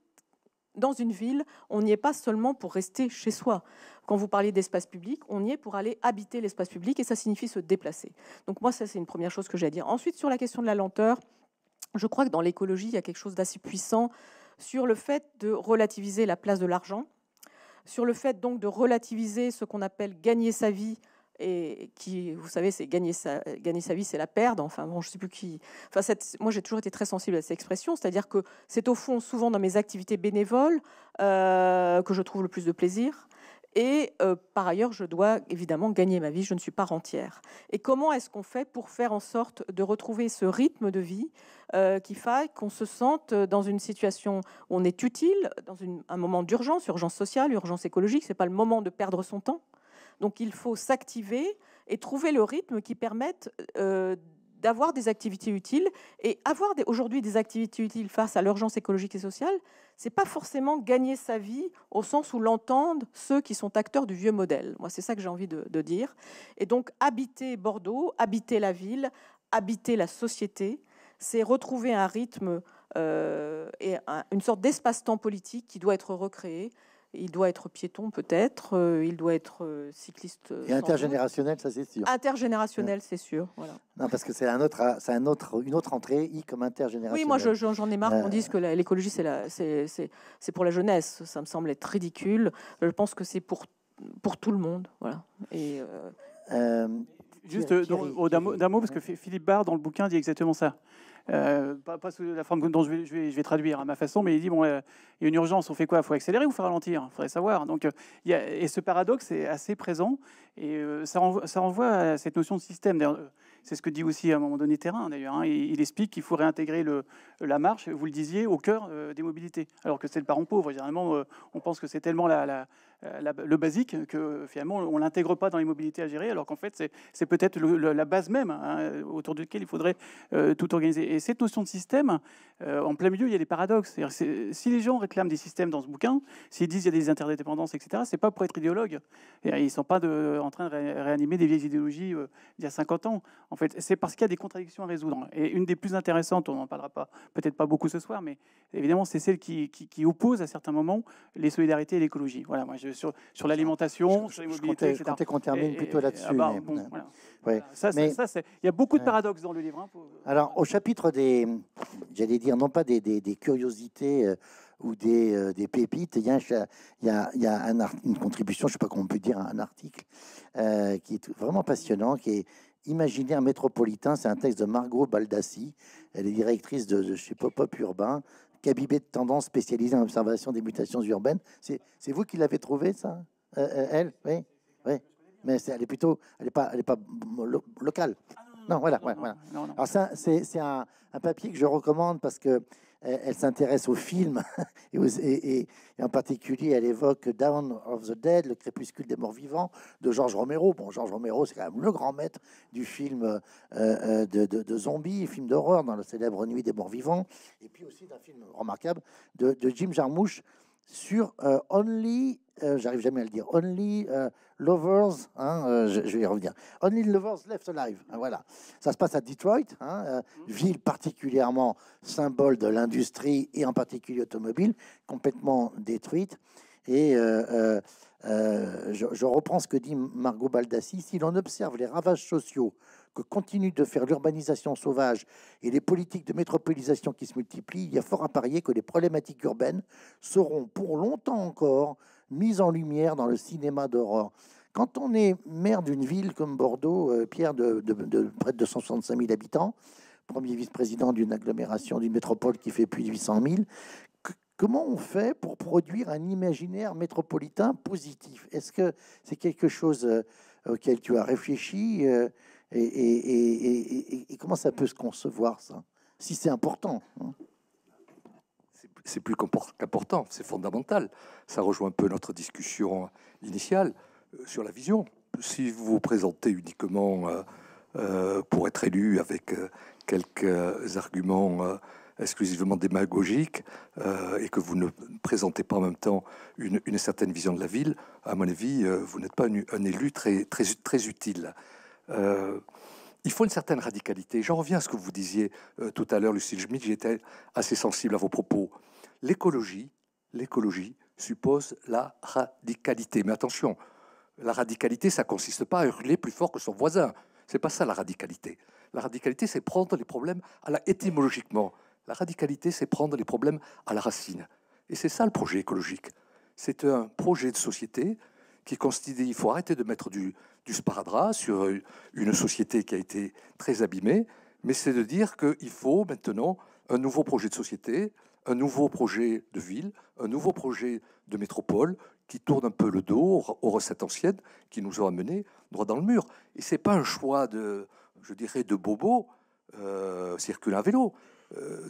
dans une ville, on n'y est pas seulement pour rester chez soi. Quand vous parlez d'espace public, on y est pour aller habiter l'espace public et ça signifie se déplacer. Donc moi, ça, c'est une première chose que j'ai à dire. Ensuite, sur la question de la lenteur, je crois que dans l'écologie, il y a quelque chose d'assez puissant sur le fait de relativiser la place de l'argent, sur le fait donc de relativiser ce qu'on appelle gagner sa vie et qui, vous savez, c'est gagner sa, vie, c'est la perdre. Enfin, bon, je sais plus qui. moi, j'ai toujours été très sensible à cette expression, c'est-à-dire que c'est au fond souvent dans mes activités bénévoles euh, que je trouve le plus de plaisir. Et euh, par ailleurs, je dois évidemment gagner ma vie, je ne suis pas rentière. Et comment est-ce qu'on fait pour faire en sorte de retrouver ce rythme de vie euh, qui faille qu'on se sente dans une situation où on est utile, dans un moment d'urgence, urgence sociale, urgence écologique, n'est pas le moment de perdre son temps donc il faut s'activer et trouver le rythme qui permette euh, d'avoir des activités utiles. Et avoir aujourd'hui des activités utiles face à l'urgence écologique et sociale, c'est pas forcément gagner sa vie au sens où l'entendent ceux qui sont acteurs du vieux modèle. Moi, c'est ça que j'ai envie de, dire. Et donc habiter Bordeaux, habiter la ville, habiter la société, c'est retrouver un rythme euh, et une sorte d'espace-temps politique qui doit être recréé il doit être piéton peut-être, euh, il doit être euh, cycliste. Euh, et intergénérationnel,
ça c'est sûr. Intergénérationnel, c'est sûr. Non, parce que c'est un autre, c'est un autre, une autre entrée, I comme intergénérationnel. Oui, moi j'en
ai marre qu'on dise que l'écologie c'est pour la jeunesse. Ça me semble être ridicule. Je pense que c'est pour, tout le monde. Voilà.
Et, Juste d'un mot, parce que Philippe Barr dans le bouquin dit exactement ça. Euh, pas, sous la forme dont je vais, traduire à hein, ma façon, mais il dit, bon, euh, il y a une urgence, on fait quoi Il faut accélérer ou faut ralentir Il faudrait savoir. Donc, euh, y a, et ce paradoxe est assez présent, et ça renvoie, ça, à cette notion de système. C'est ce que dit aussi à un moment donné Terrain, d'ailleurs. Hein. il, explique qu'il faut réintégrer le, la marche, vous le disiez, au cœur des mobilités, alors que c'est le parent pauvre. Généralement, on pense que c'est tellement la euh, le basique, euh, que finalement on l'intègre pas dans les mobilités à gérer, alors qu'en fait c'est peut-être la base même hein, euh, autour duquel il faudrait tout organiser. Et cette notion de système, en plein milieu, il y a des paradoxes. Si les gens réclament des systèmes dans ce bouquin, s'ils disent il y a des interdépendances, etc., c'est pas pour être idéologue. Et, ils sont pas en train de réanimer des vieilles idéologies d'il y a 50 ans. En fait, c'est parce qu'il y a des contradictions à résoudre. Et une des plus intéressantes, on n'en parlera pas, peut-être pas beaucoup ce soir, mais évidemment c'est celle qui, qui, qui oppose à certains moments les solidarités et l'écologie. Voilà, moi je sur, l'alimentation, sur je comptais, qu'on termine plutôt là-dessus. il y a beaucoup de paradoxes dans le livre. Hein,
Alors, au chapitre des, j'allais dire, non pas des, curiosités euh, ou euh, des, pépites, il y a, un une contribution, je ne sais pas comment on peut dire, un article euh, qui est vraiment passionnant, qui est un métropolitain, c'est un texte de Margot Baldassi, elle est directrice de, de chez pop Urbain, cabinet de tendance spécialisée en observation des mutations urbaines. C'est vous qui l'avez trouvé, ça euh, euh, Elle Oui, oui. Mais elle est plutôt, elle n'est pas, pas locale. Ah non, voilà. voilà. Alors ça, c'est un, papier que je recommande parce que elle, s'intéresse aux films, et, en particulier, elle évoque Down of the Dead, Le crépuscule des morts vivants, de George Romero. Bon, George Romero, c'est quand même le grand maître du film euh, euh, de, zombies, film d'horreur dans la célèbre Nuit des morts vivants, et puis aussi d'un film remarquable de, Jim Jarmusch sur euh, Only euh, j'arrive jamais à le dire, Only euh, Lovers, hein, euh, je, vais y revenir, Only Lovers Left Alive, hein, voilà. Ça se passe à Detroit, hein, mhm. ville particulièrement symbole de l'industrie et en particulier automobile, complètement détruite. Et je, je reprends ce que dit Margot Baldassi, si l'on observe les ravages sociaux que continue de faire l'urbanisation sauvage et les politiques de métropolisation qui se multiplient, il y a fort à parier que les problématiques urbaines seront pour longtemps encore mise en lumière dans le cinéma d'horreur. Quand on est maire d'une ville comme Bordeaux, euh, Pierre, de, près de 265 000 habitants, premier vice-président d'une agglomération, d'une métropole qui fait plus de 800 000, comment on fait pour produire un imaginaire métropolitain positif Est-ce que c'est quelque chose euh, auquel tu as réfléchi euh, et, comment ça peut se concevoir, ça Si c'est important. Hein
c'est plus qu'important, c'est fondamental. Ça rejoint un peu notre discussion initiale euh, sur la vision. Si vous vous présentez uniquement euh, euh, pour être élu avec quelques arguments exclusivement démagogiques et que vous ne présentez pas en même temps une, certaine vision de la ville, à mon avis, vous n'êtes pas un, élu très, très, très utile. il faut une certaine radicalité. J'en reviens à ce que vous disiez tout à l'heure, Lucille Schmitt. J'étais assez sensible à vos propos l'écologie, l'écologie suppose la radicalité. Mais attention, la radicalité, ça consiste pas à hurler plus fort que son voisin. C'est pas ça la radicalité. La radicalité, c'est prendre les problèmes à la étymologiquement. La radicalité, c'est prendre les problèmes à la racine. Et c'est ça le projet écologique. C'est un projet de société qui constitue. Il faut arrêter de mettre du, du sparadrap sur une société qui a été très abîmée, mais c'est de dire qu'il faut maintenant un nouveau projet de société un nouveau projet de ville, un nouveau projet de métropole qui tourne un peu le dos aux recettes anciennes qui nous ont amenés droit dans le mur. Et n'est pas un choix de, je dirais, de bobo euh, circulant à vélo. Euh,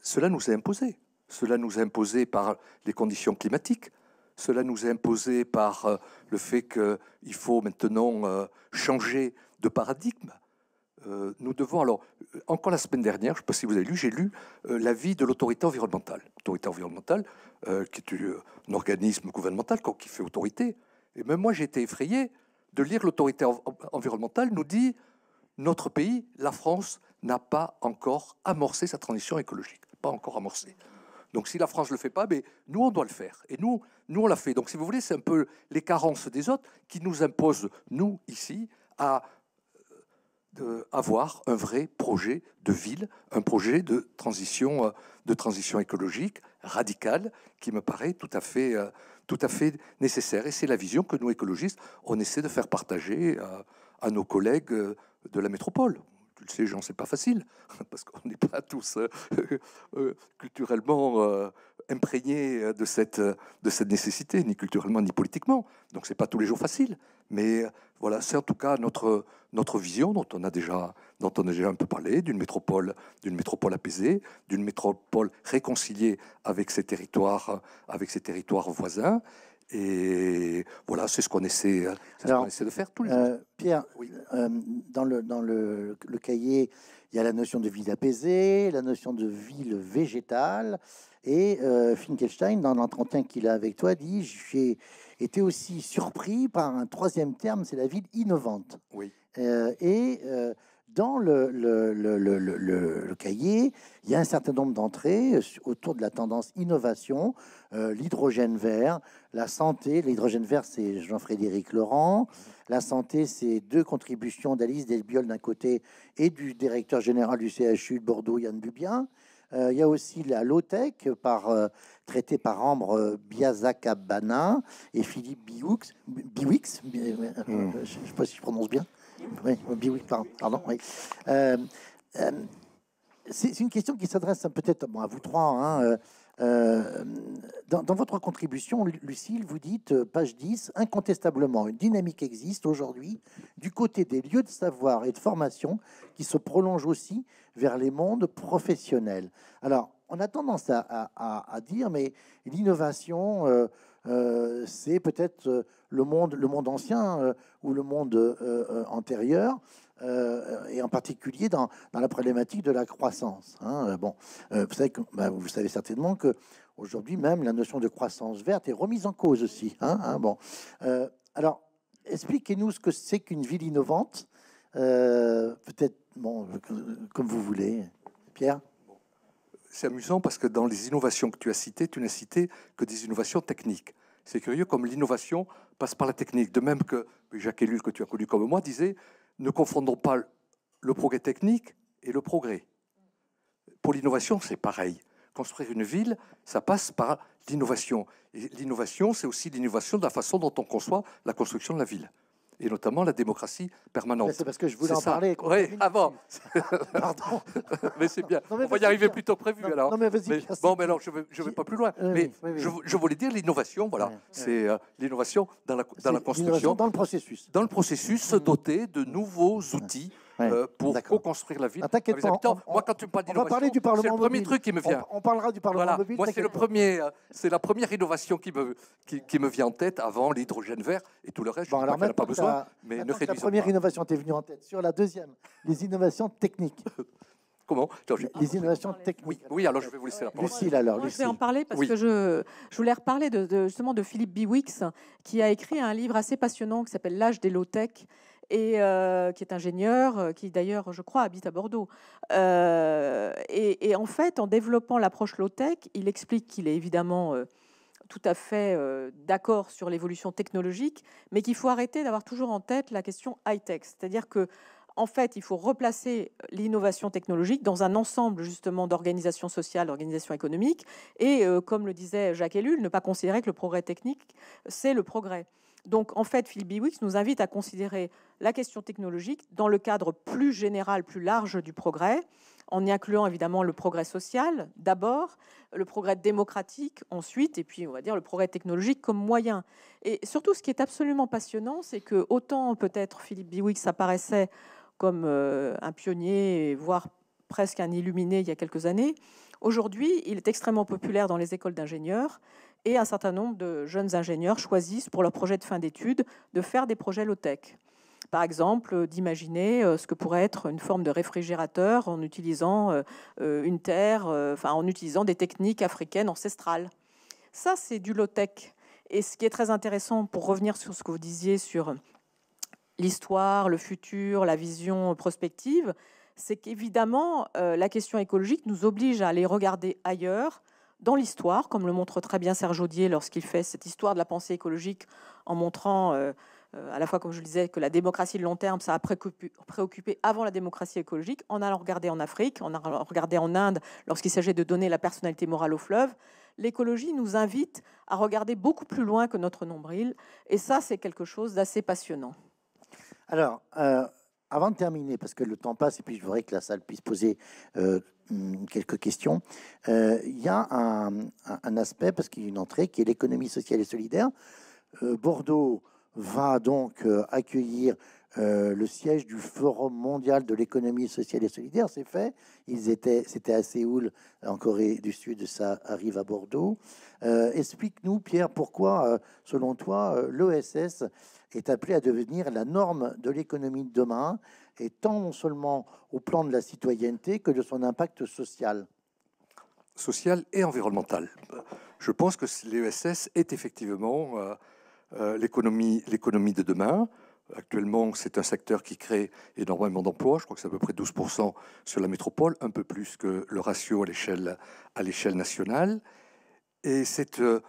cela nous est imposé. Cela nous est imposé par les conditions climatiques. Cela nous est imposé par euh, le fait qu'il faut maintenant changer de paradigme. nous devons alors euh, encore la semaine dernière, je ne sais pas si vous avez lu, j'ai lu euh, l'avis de l'autorité environnementale. L'autorité environnementale, euh, qui est un organisme gouvernemental qui fait autorité. Et même moi, j'ai été effrayé de lire l'autorité environnementale nous dit notre pays, la France, n'a pas encore amorcé sa transition écologique. Pas encore amorcé Donc si la France ne le fait pas, mais ben, nous, on doit le faire. Et nous, nous on l'a fait. Donc si vous voulez, c'est un peu les carences des autres qui nous imposent, nous, ici, à avoir un vrai projet de ville, un projet de transition, euh, de transition écologique radicale qui me paraît tout à fait, euh, tout à fait nécessaire. Et c'est la vision que nous, écologistes, on essaie de faire partager euh, à, nos collègues de la métropole. Tu le sais, Jean, c'est pas facile, parce qu'on n'est pas tous culturellement imprégnés de cette, de cette nécessité, ni culturellement, ni politiquement. Donc c'est pas tous les jours facile. Mais euh, voilà, c'est en tout cas notre, notre vision dont on a déjà dont on a déjà un peu parlé, d'une métropole, d'une métropole apaisée, d'une métropole réconciliée avec ses territoires, avec ses territoires voisins. Et voilà, c'est ce qu'on essaie,
de faire tous les euh, jours. Pierre, euh, dans, le, dans le, le, cahier, il y a la notion de ville apaisée, la notion de ville végétale. Et Finkelstein, dans l'entretien qu'il a avec toi, dit j'ai était aussi surpris par un troisième terme, c'est la ville innovante. Oui. Euh, et euh, dans le, cahier, il y a un certain nombre d'entrées euh, autour de la tendance innovation, l'hydrogène vert, la santé. L'hydrogène vert, c'est Jean-Frédéric Laurent. La santé, c'est deux contributions d'Alice Delbiol d'un côté et du directeur général du CHU de Bordeaux, Yann Bubien. Euh, il y a aussi la low par, euh, traitée par Ambre euh, Abbanin et Philippe Biwix. Biwix euh, euh, hmm. Je ne sais pas si je prononce bien. Biwix, pardon. c'est une question qui s'adresse peut-être à vous trois. Hein, euh, dans, votre contribution, Lucille, vous dites, euh, page 10, incontestablement, une dynamique existe aujourd'hui du côté des lieux de savoir et de formation qui se prolonge aussi vers les mondes professionnels. Alors, on a tendance à, dire, mais l'innovation... Euh, euh, c'est peut-être euh, le monde, le monde ancien euh, ou le monde antérieur, et en particulier dans, la problématique de la croissance. Hein. Bon, vous savez, bah, vous savez certainement que aujourd'hui même, la notion de croissance verte est remise en cause aussi. Hein, hein, bon, alors expliquez-nous ce que c'est qu'une ville innovante, peut-être bon, comme vous voulez, Pierre c'est amusant parce que dans les
innovations que tu as citées, tu n'as cité que des innovations techniques. C'est curieux comme l'innovation passe par la technique. De même que Jacques Ellul, que tu as connu comme moi, disait ne confondons pas le progrès technique et le progrès. Pour l'innovation, c'est pareil. Construire une ville, ça passe par l'innovation. Et l'innovation, c'est aussi l'innovation de la façon dont on conçoit la construction de la ville et notamment la démocratie permanente. C'est parce que je voulais en parler. Oui, avant. Pardon. mais c'est bien. On va y arriver plus tôt prévu alors. Non, mais vas-y. bon, mais alors je ne vais, pas plus loin. mais je, voulais dire l'innovation, voilà. C'est euh, l'innovation dans la, dans la construction. Dans le processus. Dans le processus, se mmh. doter de nouveaux outils euh, pour reconstruire construire la ville. Ah, t'inquiète moi, quand tu me parles d'innovation, c'est le premier truc qui me vient. On,
parlera du Parlement
voilà. Moi, c'est le premier, euh, c'est la première innovation qui me qui, me vient en tête avant l'hydrogène vert et tout le reste. je pas, besoin. Mais ne la première
innovation t'est venue en tête. Sur la deuxième, les
innovations techniques.
Comment Les
innovations techniques.
Oui, oui, alors je vais vous laisser la parole. alors. Je vais en parler parce que
je, je, voulais reparler justement de Philippe Biwix, qui a écrit un livre assez passionnant qui s'appelle L'âge des low-tech et euh, qui est ingénieur, euh, qui d'ailleurs, je crois, habite à Bordeaux. Euh, et, en fait, en développant l'approche low-tech, il explique qu'il est évidemment tout à fait d'accord sur l'évolution technologique, mais qu'il faut arrêter d'avoir toujours en tête la question high-tech. C'est-à-dire que en fait, il faut replacer l'innovation technologique dans un ensemble justement d'organisations sociales, d'organisations économiques, et comme le disait Jacques Ellul, ne pas considérer que le progrès technique, c'est le progrès. Donc en fait, Philippe Biwix nous invite à considérer la question technologique dans le cadre plus général, plus large du progrès, en y incluant évidemment le progrès social d'abord, le progrès démocratique ensuite, et puis on va dire le progrès technologique comme moyen. Et surtout, ce qui est absolument passionnant, c'est que autant peut-être Philippe Biwix apparaissait comme euh, un pionnier, voire presque un illuminé il y a quelques années, aujourd'hui, il est extrêmement populaire dans les écoles d'ingénieurs et un certain nombre de jeunes ingénieurs choisissent pour leur projet de fin d'études de faire des projets low-tech. Par exemple, euh, d'imaginer euh, ce que pourrait être une forme de réfrigérateur en utilisant euh, une terre, en utilisant des techniques africaines ancestrales. Ça, c'est du low-tech. Et ce qui est très intéressant pour revenir sur ce que vous disiez sur l'histoire, le futur, la vision prospective, c'est qu'évidemment, la question écologique nous oblige à aller regarder ailleurs dans l'histoire, comme le montre très bien Serge Audier lorsqu'il fait cette histoire de la pensée écologique en montrant euh, euh, à la fois, comme je le disais, que la démocratie de long terme, ça a préoccupé, avant la démocratie écologique, en allant regarder en Afrique, en allant regarder en Inde lorsqu'il s'agit de donner la personnalité morale au fleuve. L'écologie nous invite à regarder beaucoup plus loin que notre nombril, et ça, c'est quelque chose d'assez passionnant.
Alors, euh, avant de terminer, parce que le temps passe et puis je voudrais que la salle puisse poser euh, hum, quelques questions, euh, il y a un, aspect, parce qu'il y a une entrée, qui est l'économie sociale et solidaire. Euh, Bordeaux va donc accueillir le siège du Forum mondial de l'économie sociale et solidaire, c'est fait. Ils étaient, c'était à Séoul, en Corée du Sud, ça arrive à Bordeaux. Explique-nous, Pierre, pourquoi, selon toi, l'ESS est appelé à devenir la norme de l'économie de demain, et tant non seulement au plan de la citoyenneté que de son impact social. Social et
environnemental. Je pense que l'ESS est effectivement euh, euh, l'économie l'économie de demain. Actuellement, c'est un secteur qui crée énormément d'emplois. Je crois que c'est à peu près 12% sur la métropole, un peu plus que le ratio à l'échelle nationale. Et cette euh,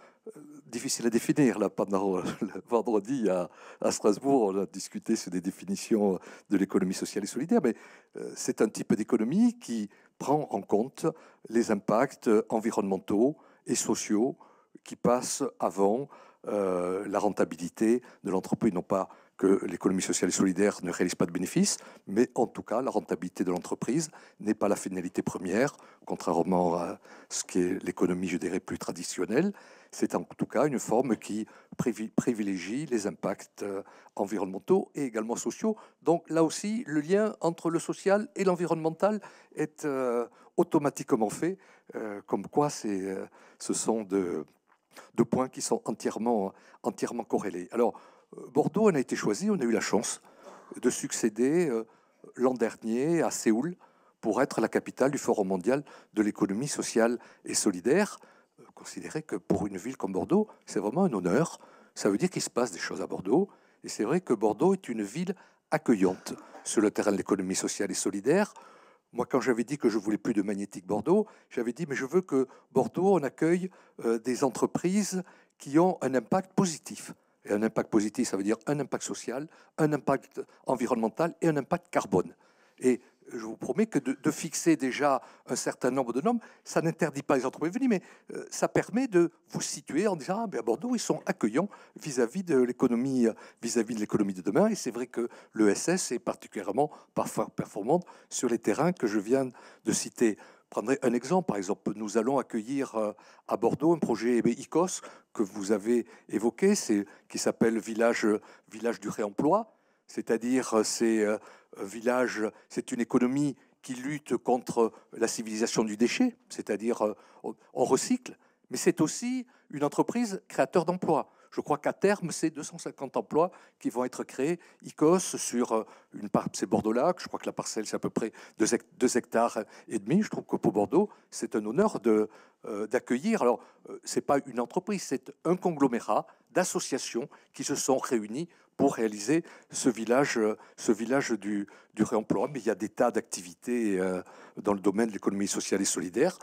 difficile à définir. Là, pendant le vendredi à, Strasbourg, on a discuté sur des définitions de l'économie sociale et solidaire, mais euh, c'est un type d'économie qui prend en compte les impacts environnementaux et sociaux qui passent avant euh, la rentabilité de l'entreprise, non pas que l'économie sociale et solidaire ne réalise pas de bénéfices, mais en tout cas, la rentabilité de l'entreprise n'est pas la finalité première, contrairement à ce qu'est l'économie, je dirais, plus traditionnelle. C'est en tout cas une forme qui privilégie les impacts euh, environnementaux et également sociaux. Donc là aussi, le lien entre le social et l'environnemental est euh, automatiquement fait, euh, comme quoi c'est ce sont de, de points qui sont entièrement, entièrement corrélés. Alors, euh, Bordeaux, on a été choisi, on a eu la chance de succéder euh, l'an dernier à Séoul pour être la capitale du Forum mondial de l'économie sociale et solidaire. Euh, considérer que pour une ville comme Bordeaux, c'est vraiment un honneur. Ça veut dire qu'il se passe des choses à Bordeaux. Et c'est vrai que Bordeaux est une ville accueillante sur le terrain de l'économie sociale et solidaire. Moi, quand j'avais dit que je voulais plus de magnétique Bordeaux, j'avais dit mais je veux que Bordeaux on accueille des entreprises qui ont un impact positif et un impact positif, ça veut dire un impact social, un impact environnemental et un impact carbone. Et je vous promets que de, fixer déjà un certain nombre de normes, ça n'interdit pas les entreprises de mais euh, ça permet de vous situer en disant ah, ben à Bordeaux, ils sont accueillants vis-à-vis de l'économie, euh, vis-à-vis de l'économie de demain. Et c'est vrai que l'ESS est particulièrement parfois performante sur les terrains que je viens de citer prendrai un exemple, par exemple, nous allons accueillir euh, à Bordeaux un projet eh ICOS que vous avez évoqué, qui s'appelle village, euh, village du réemploi, c'est-à-dire euh, c'est village, c'est une économie qui lutte contre la civilisation du déchet, c'est-à-dire on recycle, mais c'est aussi une entreprise créateur d'emplois. Je crois qu'à terme, c'est 250 emplois qui vont être créés. ICOS, sur euh, une part, c'est Bordeaux-Lac, je crois que la parcelle, c'est à peu près 2 hectares et demi. Je trouve que pour Bordeaux, c'est un honneur euh, d'accueillir. Alors, euh, c'est ce n'est pas une entreprise, c'est un conglomérat d'associations qui se sont réunies pour réaliser ce village, ce village du, du réemploi. Mais il y a des tas d'activités dans le domaine de l'économie sociale et solidaire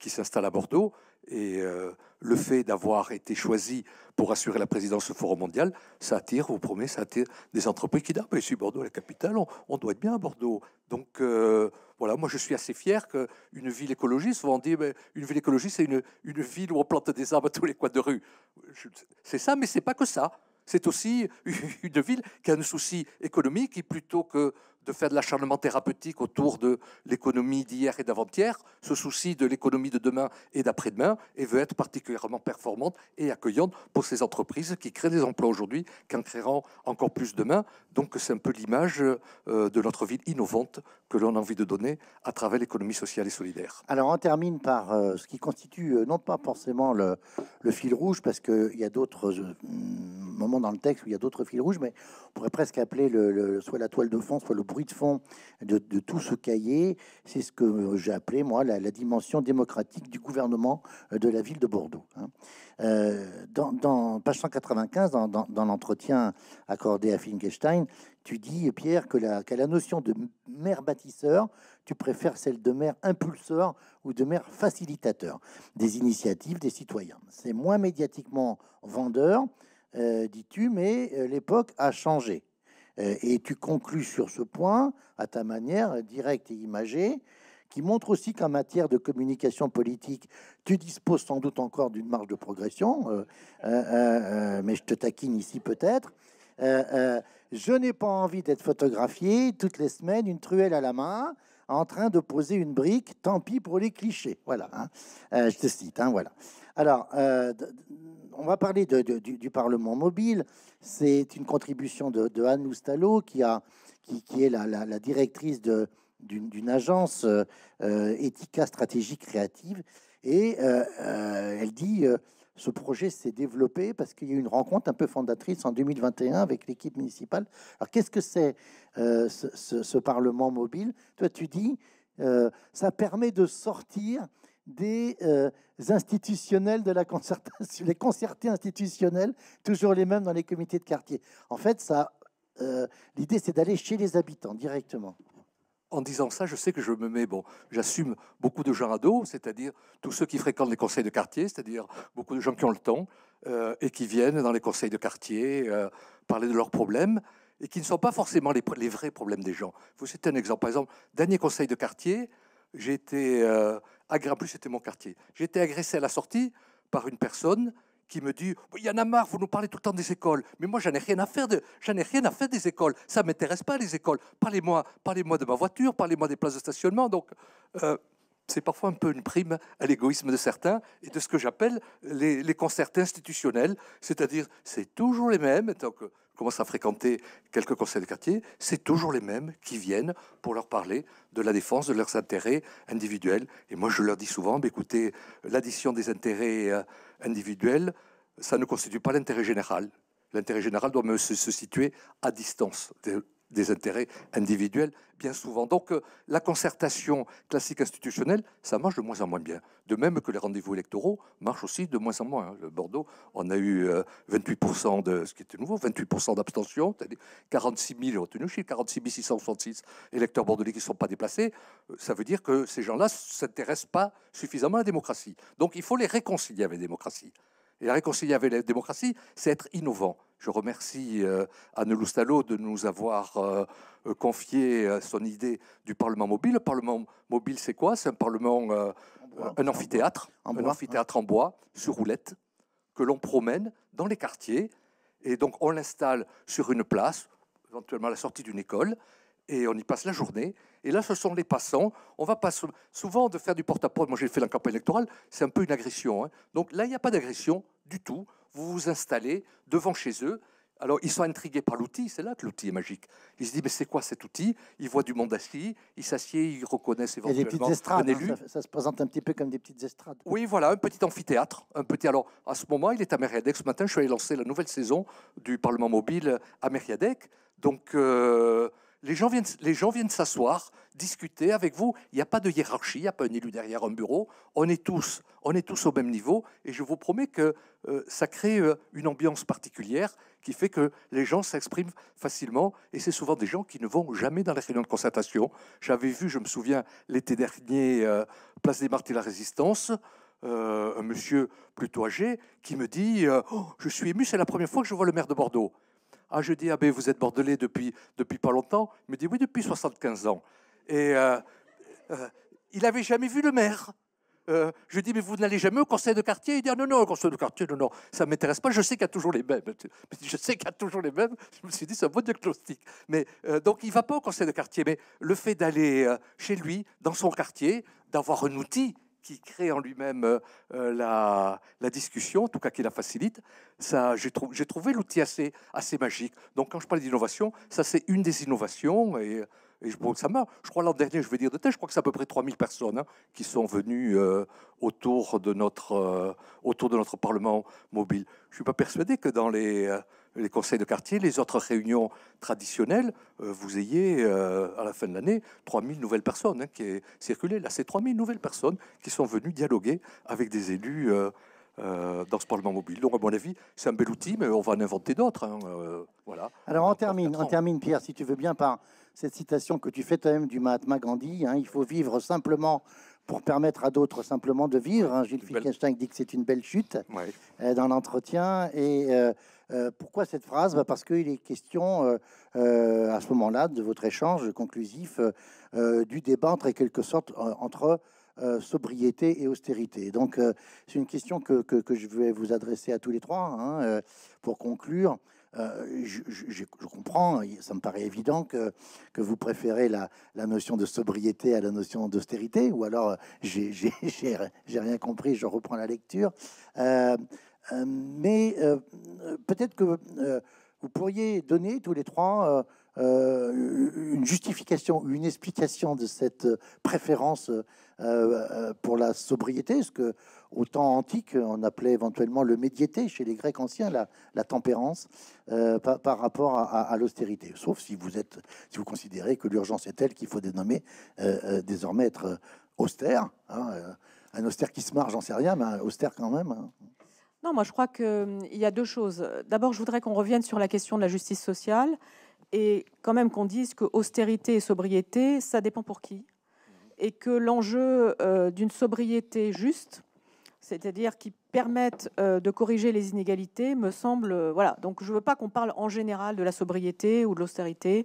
qui s'installent à Bordeaux. Et euh, le fait d'avoir été choisi pour assurer la présidence du Forum mondial, ça attire, vous promettez, ça attire des entreprises qui disent ah, si Bordeaux est la capitale, on, doit être bien à Bordeaux. Donc euh, voilà, moi je suis assez fier qu'une ville écologiste, souvent on dit une ville écologiste, c'est une, une, ville où on plante des arbres à tous les coins de rue. C'est ça, mais c'est pas que ça. C'est aussi une ville qui a un souci économique et plutôt que de faire de l'acharnement thérapeutique autour de l'économie d'hier et d'avant-hier, ce souci de l'économie de demain et d'après-demain et veut être particulièrement performante et accueillante pour ces entreprises qui créent des emplois aujourd'hui, qui en créeront encore plus demain. Donc c'est un peu l'image euh, de notre ville innovante que l'on a envie de donner à travers l'économie sociale et solidaire.
Alors on termine par euh, ce qui constitue euh, non pas forcément le, fil rouge, parce qu'il y a d'autres moments dans le texte où il y a d'autres fils rouges, mais on pourrait presque appeler le, soit la toile de fond, soit le bruit de fond de, tout ce cahier, c'est ce que euh, j'ai appelé, moi, la, dimension démocratique du gouvernement euh, de la ville de Bordeaux. Hein. Euh, dans, page 195, dans, l'entretien accordé à Finkelstein, tu dis, Pierre, que la, la notion de maire bâtisseur, tu préfères celle de maire impulseur ou de maire facilitateur des initiatives des citoyens. C'est moins médiatiquement vendeur, dis-tu, mais l'époque a changé. Euh, et tu conclus sur ce point, à ta manière, directe et imagée, qui montre aussi qu'en matière de communication politique, tu disposes sans doute encore d'une marge de progression, euh, euh, mais je te taquine ici peut-être. je n'ai pas envie d'être photographié toutes les semaines, une truelle à la main, en train de poser une brique, tant pis pour les clichés. Voilà, hein. je te cite, hein, voilà. Alors, on va parler du, Parlement mobile. C'est une contribution de, Anne Oustalo, qui, est la, directrice d'une agence euh, euh stratégique Créative. Et euh, euh, elle dit ce projet s'est développé parce qu'il y a eu une rencontre un peu fondatrice en 2021 avec l'équipe municipale. Alors, qu'est-ce que c'est ce, ce, Parlement mobile Toi, tu dis ça permet de sortir des euh, institutionnels de la concertation, les concertés institutionnels, toujours les mêmes dans les comités de quartier. En fait, ça, euh, l'idée, c'est d'aller chez les habitants directement. En disant
ça, je sais que je me mets, bon, j'assume beaucoup de gens à dos, c'est-à-dire tous ceux qui fréquentent les conseils de quartier, c'est-à-dire beaucoup de gens qui ont le temps euh, et qui viennent dans les conseils de quartier parler de leurs problèmes et qui ne sont pas forcément les, vrais problèmes des gens. Vous citez un exemple, par exemple, dernier conseil de quartier, j'ai été à plus c'était mon quartier. J'ai été agressé à la sortie par une personne qui me dit il y en a marre, vous nous parlez tout le temps des écoles. Mais moi, j'en ai rien à faire de, j'en ai rien à faire des écoles. Ça m'intéresse pas les écoles. Parlez-moi, parlez-moi de ma voiture, parlez-moi des places de stationnement. Donc, euh, c'est parfois un peu une prime à l'égoïsme de certains et de ce que j'appelle les, concerts institutionnels, c'est-à-dire c'est toujours les mêmes commence à fréquenter quelques conseils de quartier, c'est toujours les mêmes qui viennent pour leur parler de la défense de leurs intérêts individuels. Et moi, je leur dis souvent, bah, écoutez, l'addition des intérêts euh, individuels, ça ne constitue pas l'intérêt général. L'intérêt général doit même se, se situer à distance de, des intérêts individuels, bien souvent. Donc euh, la concertation classique institutionnelle, ça marche de moins en moins bien. De même que les rendez-vous électoraux marchent aussi de moins en moins. Hein. Le Bordeaux, on a eu 28% euh, de, ce qui était nouveau, 28% d'abstention, 46 000, retenus chez 46 666 électeurs bordelais qui ne sont pas déplacés. Euh, ça veut dire que ces gens-là ne s'intéressent pas suffisamment à la démocratie. Donc il faut les réconcilier avec la démocratie. Et réconcilier avec la démocratie, c'est être innovant. Je remercie euh, Anne Loustalot de nous avoir euh, confié euh, son idée du Parlement mobile. Le Parlement mobile, c'est quoi C'est un Parlement, un amphithéâtre, en bois. un amphithéâtre en bois, sur roulette, que l'on promène dans les quartiers. Et donc, on l'installe sur une place, éventuellement à la sortie d'une école et on y passe la journée. Et là, ce sont les passants. On va pas souvent de faire du porte-à-porte. Moi, j'ai fait la campagne électorale, c'est un peu une agression. Hein. Donc là, il n'y a pas d'agression du tout. Vous vous installez devant chez eux. Alors, ils sont intrigués par l'outil, c'est là que l'outil est magique. Ils se disent, mais c'est quoi cet outil Ils voient du monde assis, ils s'assiedent, ils reconnaissent éventuellement. Et des petites estrades, élu. Hein. ça,
ça, se présente un petit peu comme des petites estrades. Oui,
voilà, un petit amphithéâtre. Un petit... Alors, à ce moment, il est à Mériadec. Ce matin, je suis allé lancer la nouvelle saison du Parlement mobile à Mériadec. Donc, euh, les gens viennent, les gens viennent s'asseoir, discuter avec vous. Il n'y a pas de hiérarchie, il n'y a pas un élu derrière un bureau. On est tous, on est tous au même niveau. Et je vous promets que euh, ça crée euh, une ambiance particulière qui fait que les gens s'expriment facilement. Et c'est souvent des gens qui ne vont jamais dans les réunions de concertation. J'avais vu, je me souviens, l'été dernier, euh, Place des Martyrs la Résistance. un monsieur plutôt âgé qui me dit oh, Je suis ému, c'est la première fois que je vois le maire de Bordeaux. Ah, je dis, ah ben, vous êtes bordelais depuis, depuis pas longtemps Il me dit, oui, depuis 75 ans. Et euh, euh, il n'avait jamais vu le maire. Euh, je dis, mais vous n'allez jamais au conseil de quartier Il dit, ah, non, non, au conseil de quartier, non, non, ça ne m'intéresse pas, je sais qu'il y a toujours les mêmes. Je sais qu'il a toujours les mêmes. Je me suis dit, c'est un bon diagnostic. Mais, euh, donc, il ne va pas au conseil de quartier, mais le fait d'aller chez lui, dans son quartier, d'avoir un outil qui crée en lui-même euh, euh, la, discussion, en tout cas qui la facilite. Ça, j'ai, trouvé l'outil assez, assez magique. Donc quand je parle d'innovation, ça c'est une des innovations. Et, et je, ça je crois l'an dernier, je vais dire de tête, je crois que c'est à peu près 3000 personnes hein, qui sont venues euh, autour, de notre, euh, autour de notre Parlement mobile. Je ne suis pas persuadé que dans les, euh, les conseils de quartier, les autres réunions traditionnelles, vous ayez à la fin de l'année 3000 nouvelles personnes hein, qui est Là, c'est 3000 nouvelles personnes qui sont venues dialoguer avec des élus. dans ce Parlement mobile. Donc, à mon avis, c'est un bel outil, mais on va en inventer d'autres. Hein, voilà.
Alors, on, termine, on termine, Pierre, si tu veux bien, par cette citation que tu fais toi-même du Mahatma Gandhi, hein, il faut vivre simplement pour permettre à d'autres simplement de vivre. Hein. Gilles dit que c'est une belle chute euh, dans l'entretien. Et euh, euh, pourquoi cette phrase bah, Parce qu'il est question, à ce moment-là, de votre échange conclusif, du débat entre, quelque sorte, entre sobriété et austérité. Donc, c'est une question que, je vais vous adresser à tous les trois hein, pour conclure. Euh, je, comprends, ça me paraît évident que, que vous préférez la, la, notion de sobriété à la notion d'austérité, ou alors euh, j'ai rien compris, je reprends la lecture. Euh, mais peut-être que vous pourriez donner tous les trois euh, une justification, une explication de cette préférence euh, euh, pour la sobriété, ce que au temps antique on appelait éventuellement le médiété chez les Grecs anciens, la, tempérance par, rapport à, l'austérité. Sauf si vous êtes, si vous considérez que l'urgence est telle qu'il faut dénommer désormais être austère, hein, un austère qui se marre, j'en sais rien, mais austère quand même. Hein.
Non, moi je crois qu'il hum, y a deux choses. D'abord, je voudrais qu'on revienne sur la question de la justice sociale et quand même qu'on dise que austérité et sobriété, ça dépend pour qui. Et que l'enjeu euh, d'une sobriété juste, c'est-à-dire qui permette euh, de corriger les inégalités, me semble. Euh, voilà. Donc je ne veux pas qu'on parle en général de la sobriété ou de l'austérité.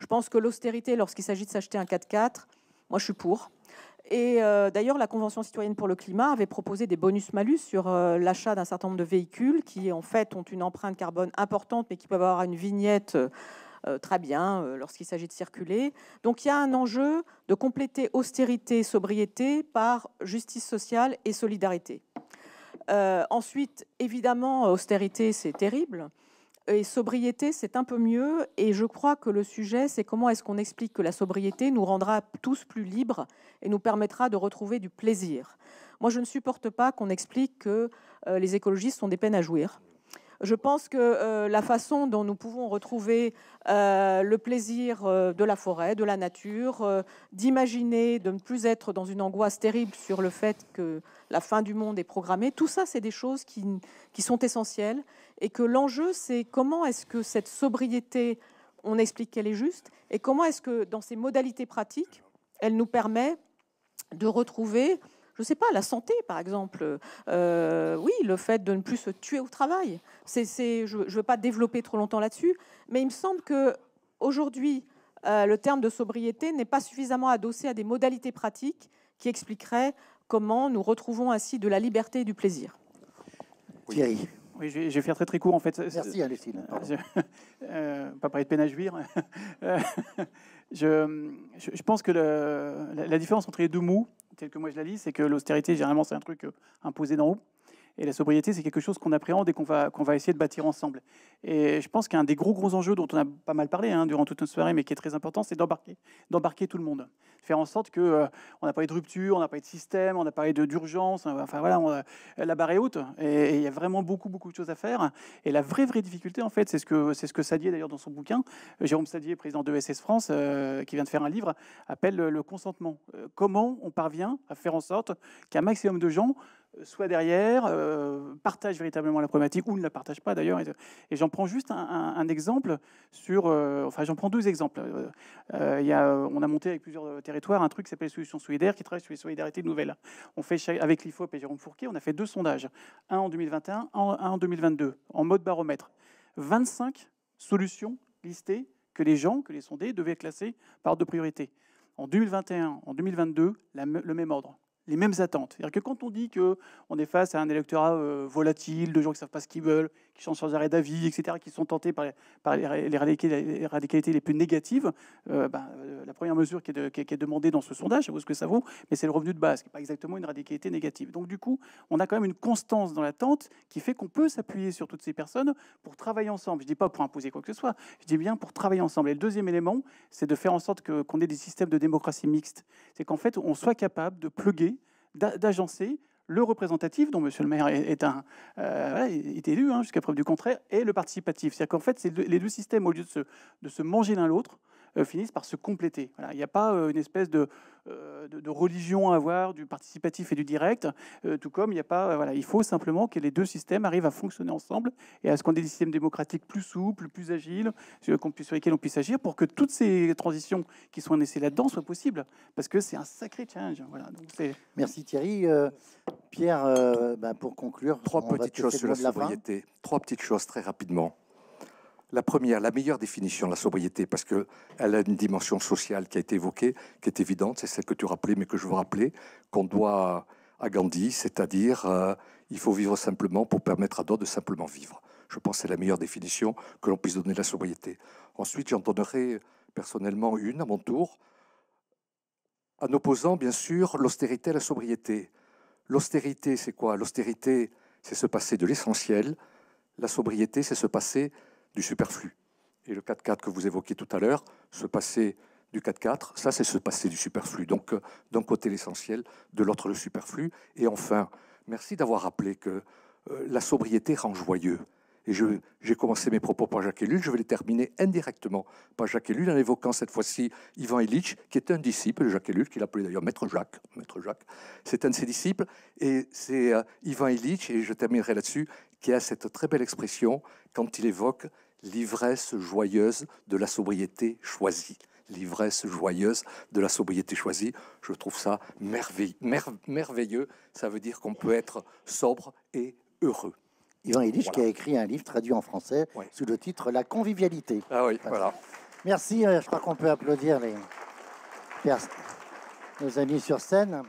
Je pense que l'austérité, lorsqu'il s'agit de s'acheter un 4x4, moi je suis pour. Et d'ailleurs, la Convention citoyenne pour le climat avait proposé des bonus-malus sur l'achat d'un certain nombre de véhicules qui, en fait, ont une empreinte carbone importante, mais qui peuvent avoir une vignette euh, très bien euh, lorsqu'il s'agit de circuler. Donc il y a un enjeu de compléter austérité, sobriété par justice sociale et solidarité. Euh, ensuite, évidemment, austérité, c'est terrible. Et sobriété, c'est un peu mieux. Et je crois que le sujet, c'est comment est-ce qu'on explique que la sobriété nous rendra tous plus libres et nous permettra de retrouver du plaisir. Moi, je ne supporte pas qu'on explique que les écologistes ont des peines à jouir. Je pense que euh, la façon dont nous pouvons retrouver euh, le plaisir euh, de la forêt, de la nature, d'imaginer, de ne plus être dans une angoisse terrible sur le fait que la fin du monde est programmée, tout ça, c'est des choses qui, qui, sont essentielles. Et que l'enjeu, c'est comment est-ce que cette sobriété, on explique qu'elle est juste, et comment est-ce que dans ces modalités pratiques, elle nous permet de retrouver je ne sais pas, la santé, par exemple. Euh, oui, le fait de ne plus se tuer au travail. je ne veux pas développer trop longtemps là-dessus, mais il me semble que aujourd'hui, euh, le terme de sobriété n'est pas suffisamment adossé à des modalités pratiques qui expliqueraient comment nous retrouvons ainsi de la liberté et du plaisir.
Thierry. Oui, je vais faire très très court en fait. Merci Alessine. Euh, pas parler de peine à Je, pense que la, différence entre les deux mots, tel que moi je la lis, c'est que l'austérité, généralement, c'est un truc euh, imposé d'en haut. Et la sobriété, c'est quelque chose qu'on appréhende et qu'on va, qu'on va essayer de bâtir ensemble. Et je pense qu'un des gros, gros enjeux dont on a pas mal parlé hein, durant toute notre soirée, mais qui est très important, c'est d'embarquer, d'embarquer tout le monde. Faire en sorte que euh, on n'a pas eu de rupture, on n'a pas eu de système, on n'a pas eu d'urgence. Euh, enfin voilà, euh, la barre est haute et il y a vraiment beaucoup, beaucoup de choses à faire. Et la vraie, vraie difficulté, en fait, c'est ce que, c'est ce que Sadier, d'ailleurs, dans son bouquin, Jérôme Sadier, président de SS e France, qui vient de faire un livre, appelle le consentement. comment on parvient à faire en sorte qu'un maximum de gens soit derrière, euh, partage véritablement la problématique ou ne la partage pas d'ailleurs. Et, j'en prends juste un, exemple sur, euh, enfin j'en prends deux exemples. Euh, y on a monté avec plusieurs territoires un truc qui s'appelle Solutions solidaires qui travaille sur les solidarités nouvelles. On fait avec l'IFOP et Jérôme Fourquet, on a fait deux sondages, un en 2021, un, en 2022, en mode baromètre. 25 solutions listées que les gens, que les sondés devaient classer par ordre de priorité. En 2021, en 2022, le même ordre les mêmes attentes. que quand on dit qu'on est face à un électorat euh, volatile, de gens qui ne savent pas ce qu'ils veulent, qui changent sans arrêt d'avis, etc., qui sont tentés par, les, par les, radicalités, les, radicalités, les plus négatives, euh, bah, euh, la première mesure qui est, demandée dans ce sondage, je sais ce que ça vaut, mais c'est le revenu de base, qui n'est pas exactement une radicalité négative. Donc du coup, on a quand même une constance dans l'attente qui fait qu'on peut s'appuyer sur toutes ces personnes pour travailler ensemble. Je ne dis pas pour imposer quoi que ce soit, je dis bien pour travailler ensemble. Et le deuxième élément, c'est de faire en sorte qu'on ait des systèmes de démocratie mixte. C'est qu'en fait, on soit capable de pluguer, d'agencer le représentatif, dont M. le maire est, euh, élu hein, jusqu'à preuve du contraire, et le participatif. C'est-à-dire qu'en fait, les deux systèmes, au lieu de se manger l'un l'autre, euh, finissent par se compléter. Il n'y a pas euh, une espèce euh, de, de, religion à avoir du participatif et du direct, tout comme il n'y a pas. voilà, il faut simplement que les deux systèmes arrivent à fonctionner ensemble et à ce qu'on ait des systèmes démocratiques plus souples, plus agiles, sur, sur lesquels on puisse agir pour que toutes ces transitions qui sont laissées là-dedans soient possibles. Parce que c'est un sacré challenge. Voilà, Merci Thierry. Pierre, bah, pour
conclure, trois petites choses sur la, la
Trois petites choses très rapidement. La première, la meilleure définition de la sobriété, parce qu'elle a une dimension sociale qui a été évoquée, qui est évidente, c'est celle que tu rappelais, mais que je veux rappeler, qu'on doit à Gandhi, c'est-à-dire euh, il faut vivre simplement pour permettre à d'autres de simplement vivre. Je pense que c'est la meilleure définition que l'on puisse donner de la sobriété. Ensuite, j'en donnerai personnellement une à mon tour, en opposant bien sûr l'austérité à la sobriété. L'austérité, c'est quoi L'austérité, c'est se passer de l'essentiel. La sobriété, c'est se passer du superflu. Et le 4-4 que vous évoquiez tout à l'heure, se passer du 4-4, ça c'est se passer du superflu. Donc euh, d'un côté l'essentiel, de l'autre le superflu. Et enfin, merci d'avoir rappelé que euh, la sobriété rend joyeux. Et j'ai commencé mes propos par Jacques Ellul, je vais les terminer indirectement par Jacques Ellul en évoquant cette fois-ci Ivan Illich, qui est un disciple de Jacques Ellul, qu'il appelait d'ailleurs Maître Jacques. Maître Jacques, c'est un de ses disciples, et c'est euh, Ivan Illich, et je terminerai là-dessus, qui a cette très belle expression quand il évoque l'ivresse joyeuse de la sobriété choisie. L'ivresse joyeuse de la sobriété choisie, je trouve ça merveilleux. Ça veut dire qu'on peut être sobre
et heureux. Ivan Illich qui a écrit un livre traduit en français sous le titre La convivialité.
Ah oui, voilà.
Merci, euh, je crois qu'on peut applaudir les, nos amis sur scène.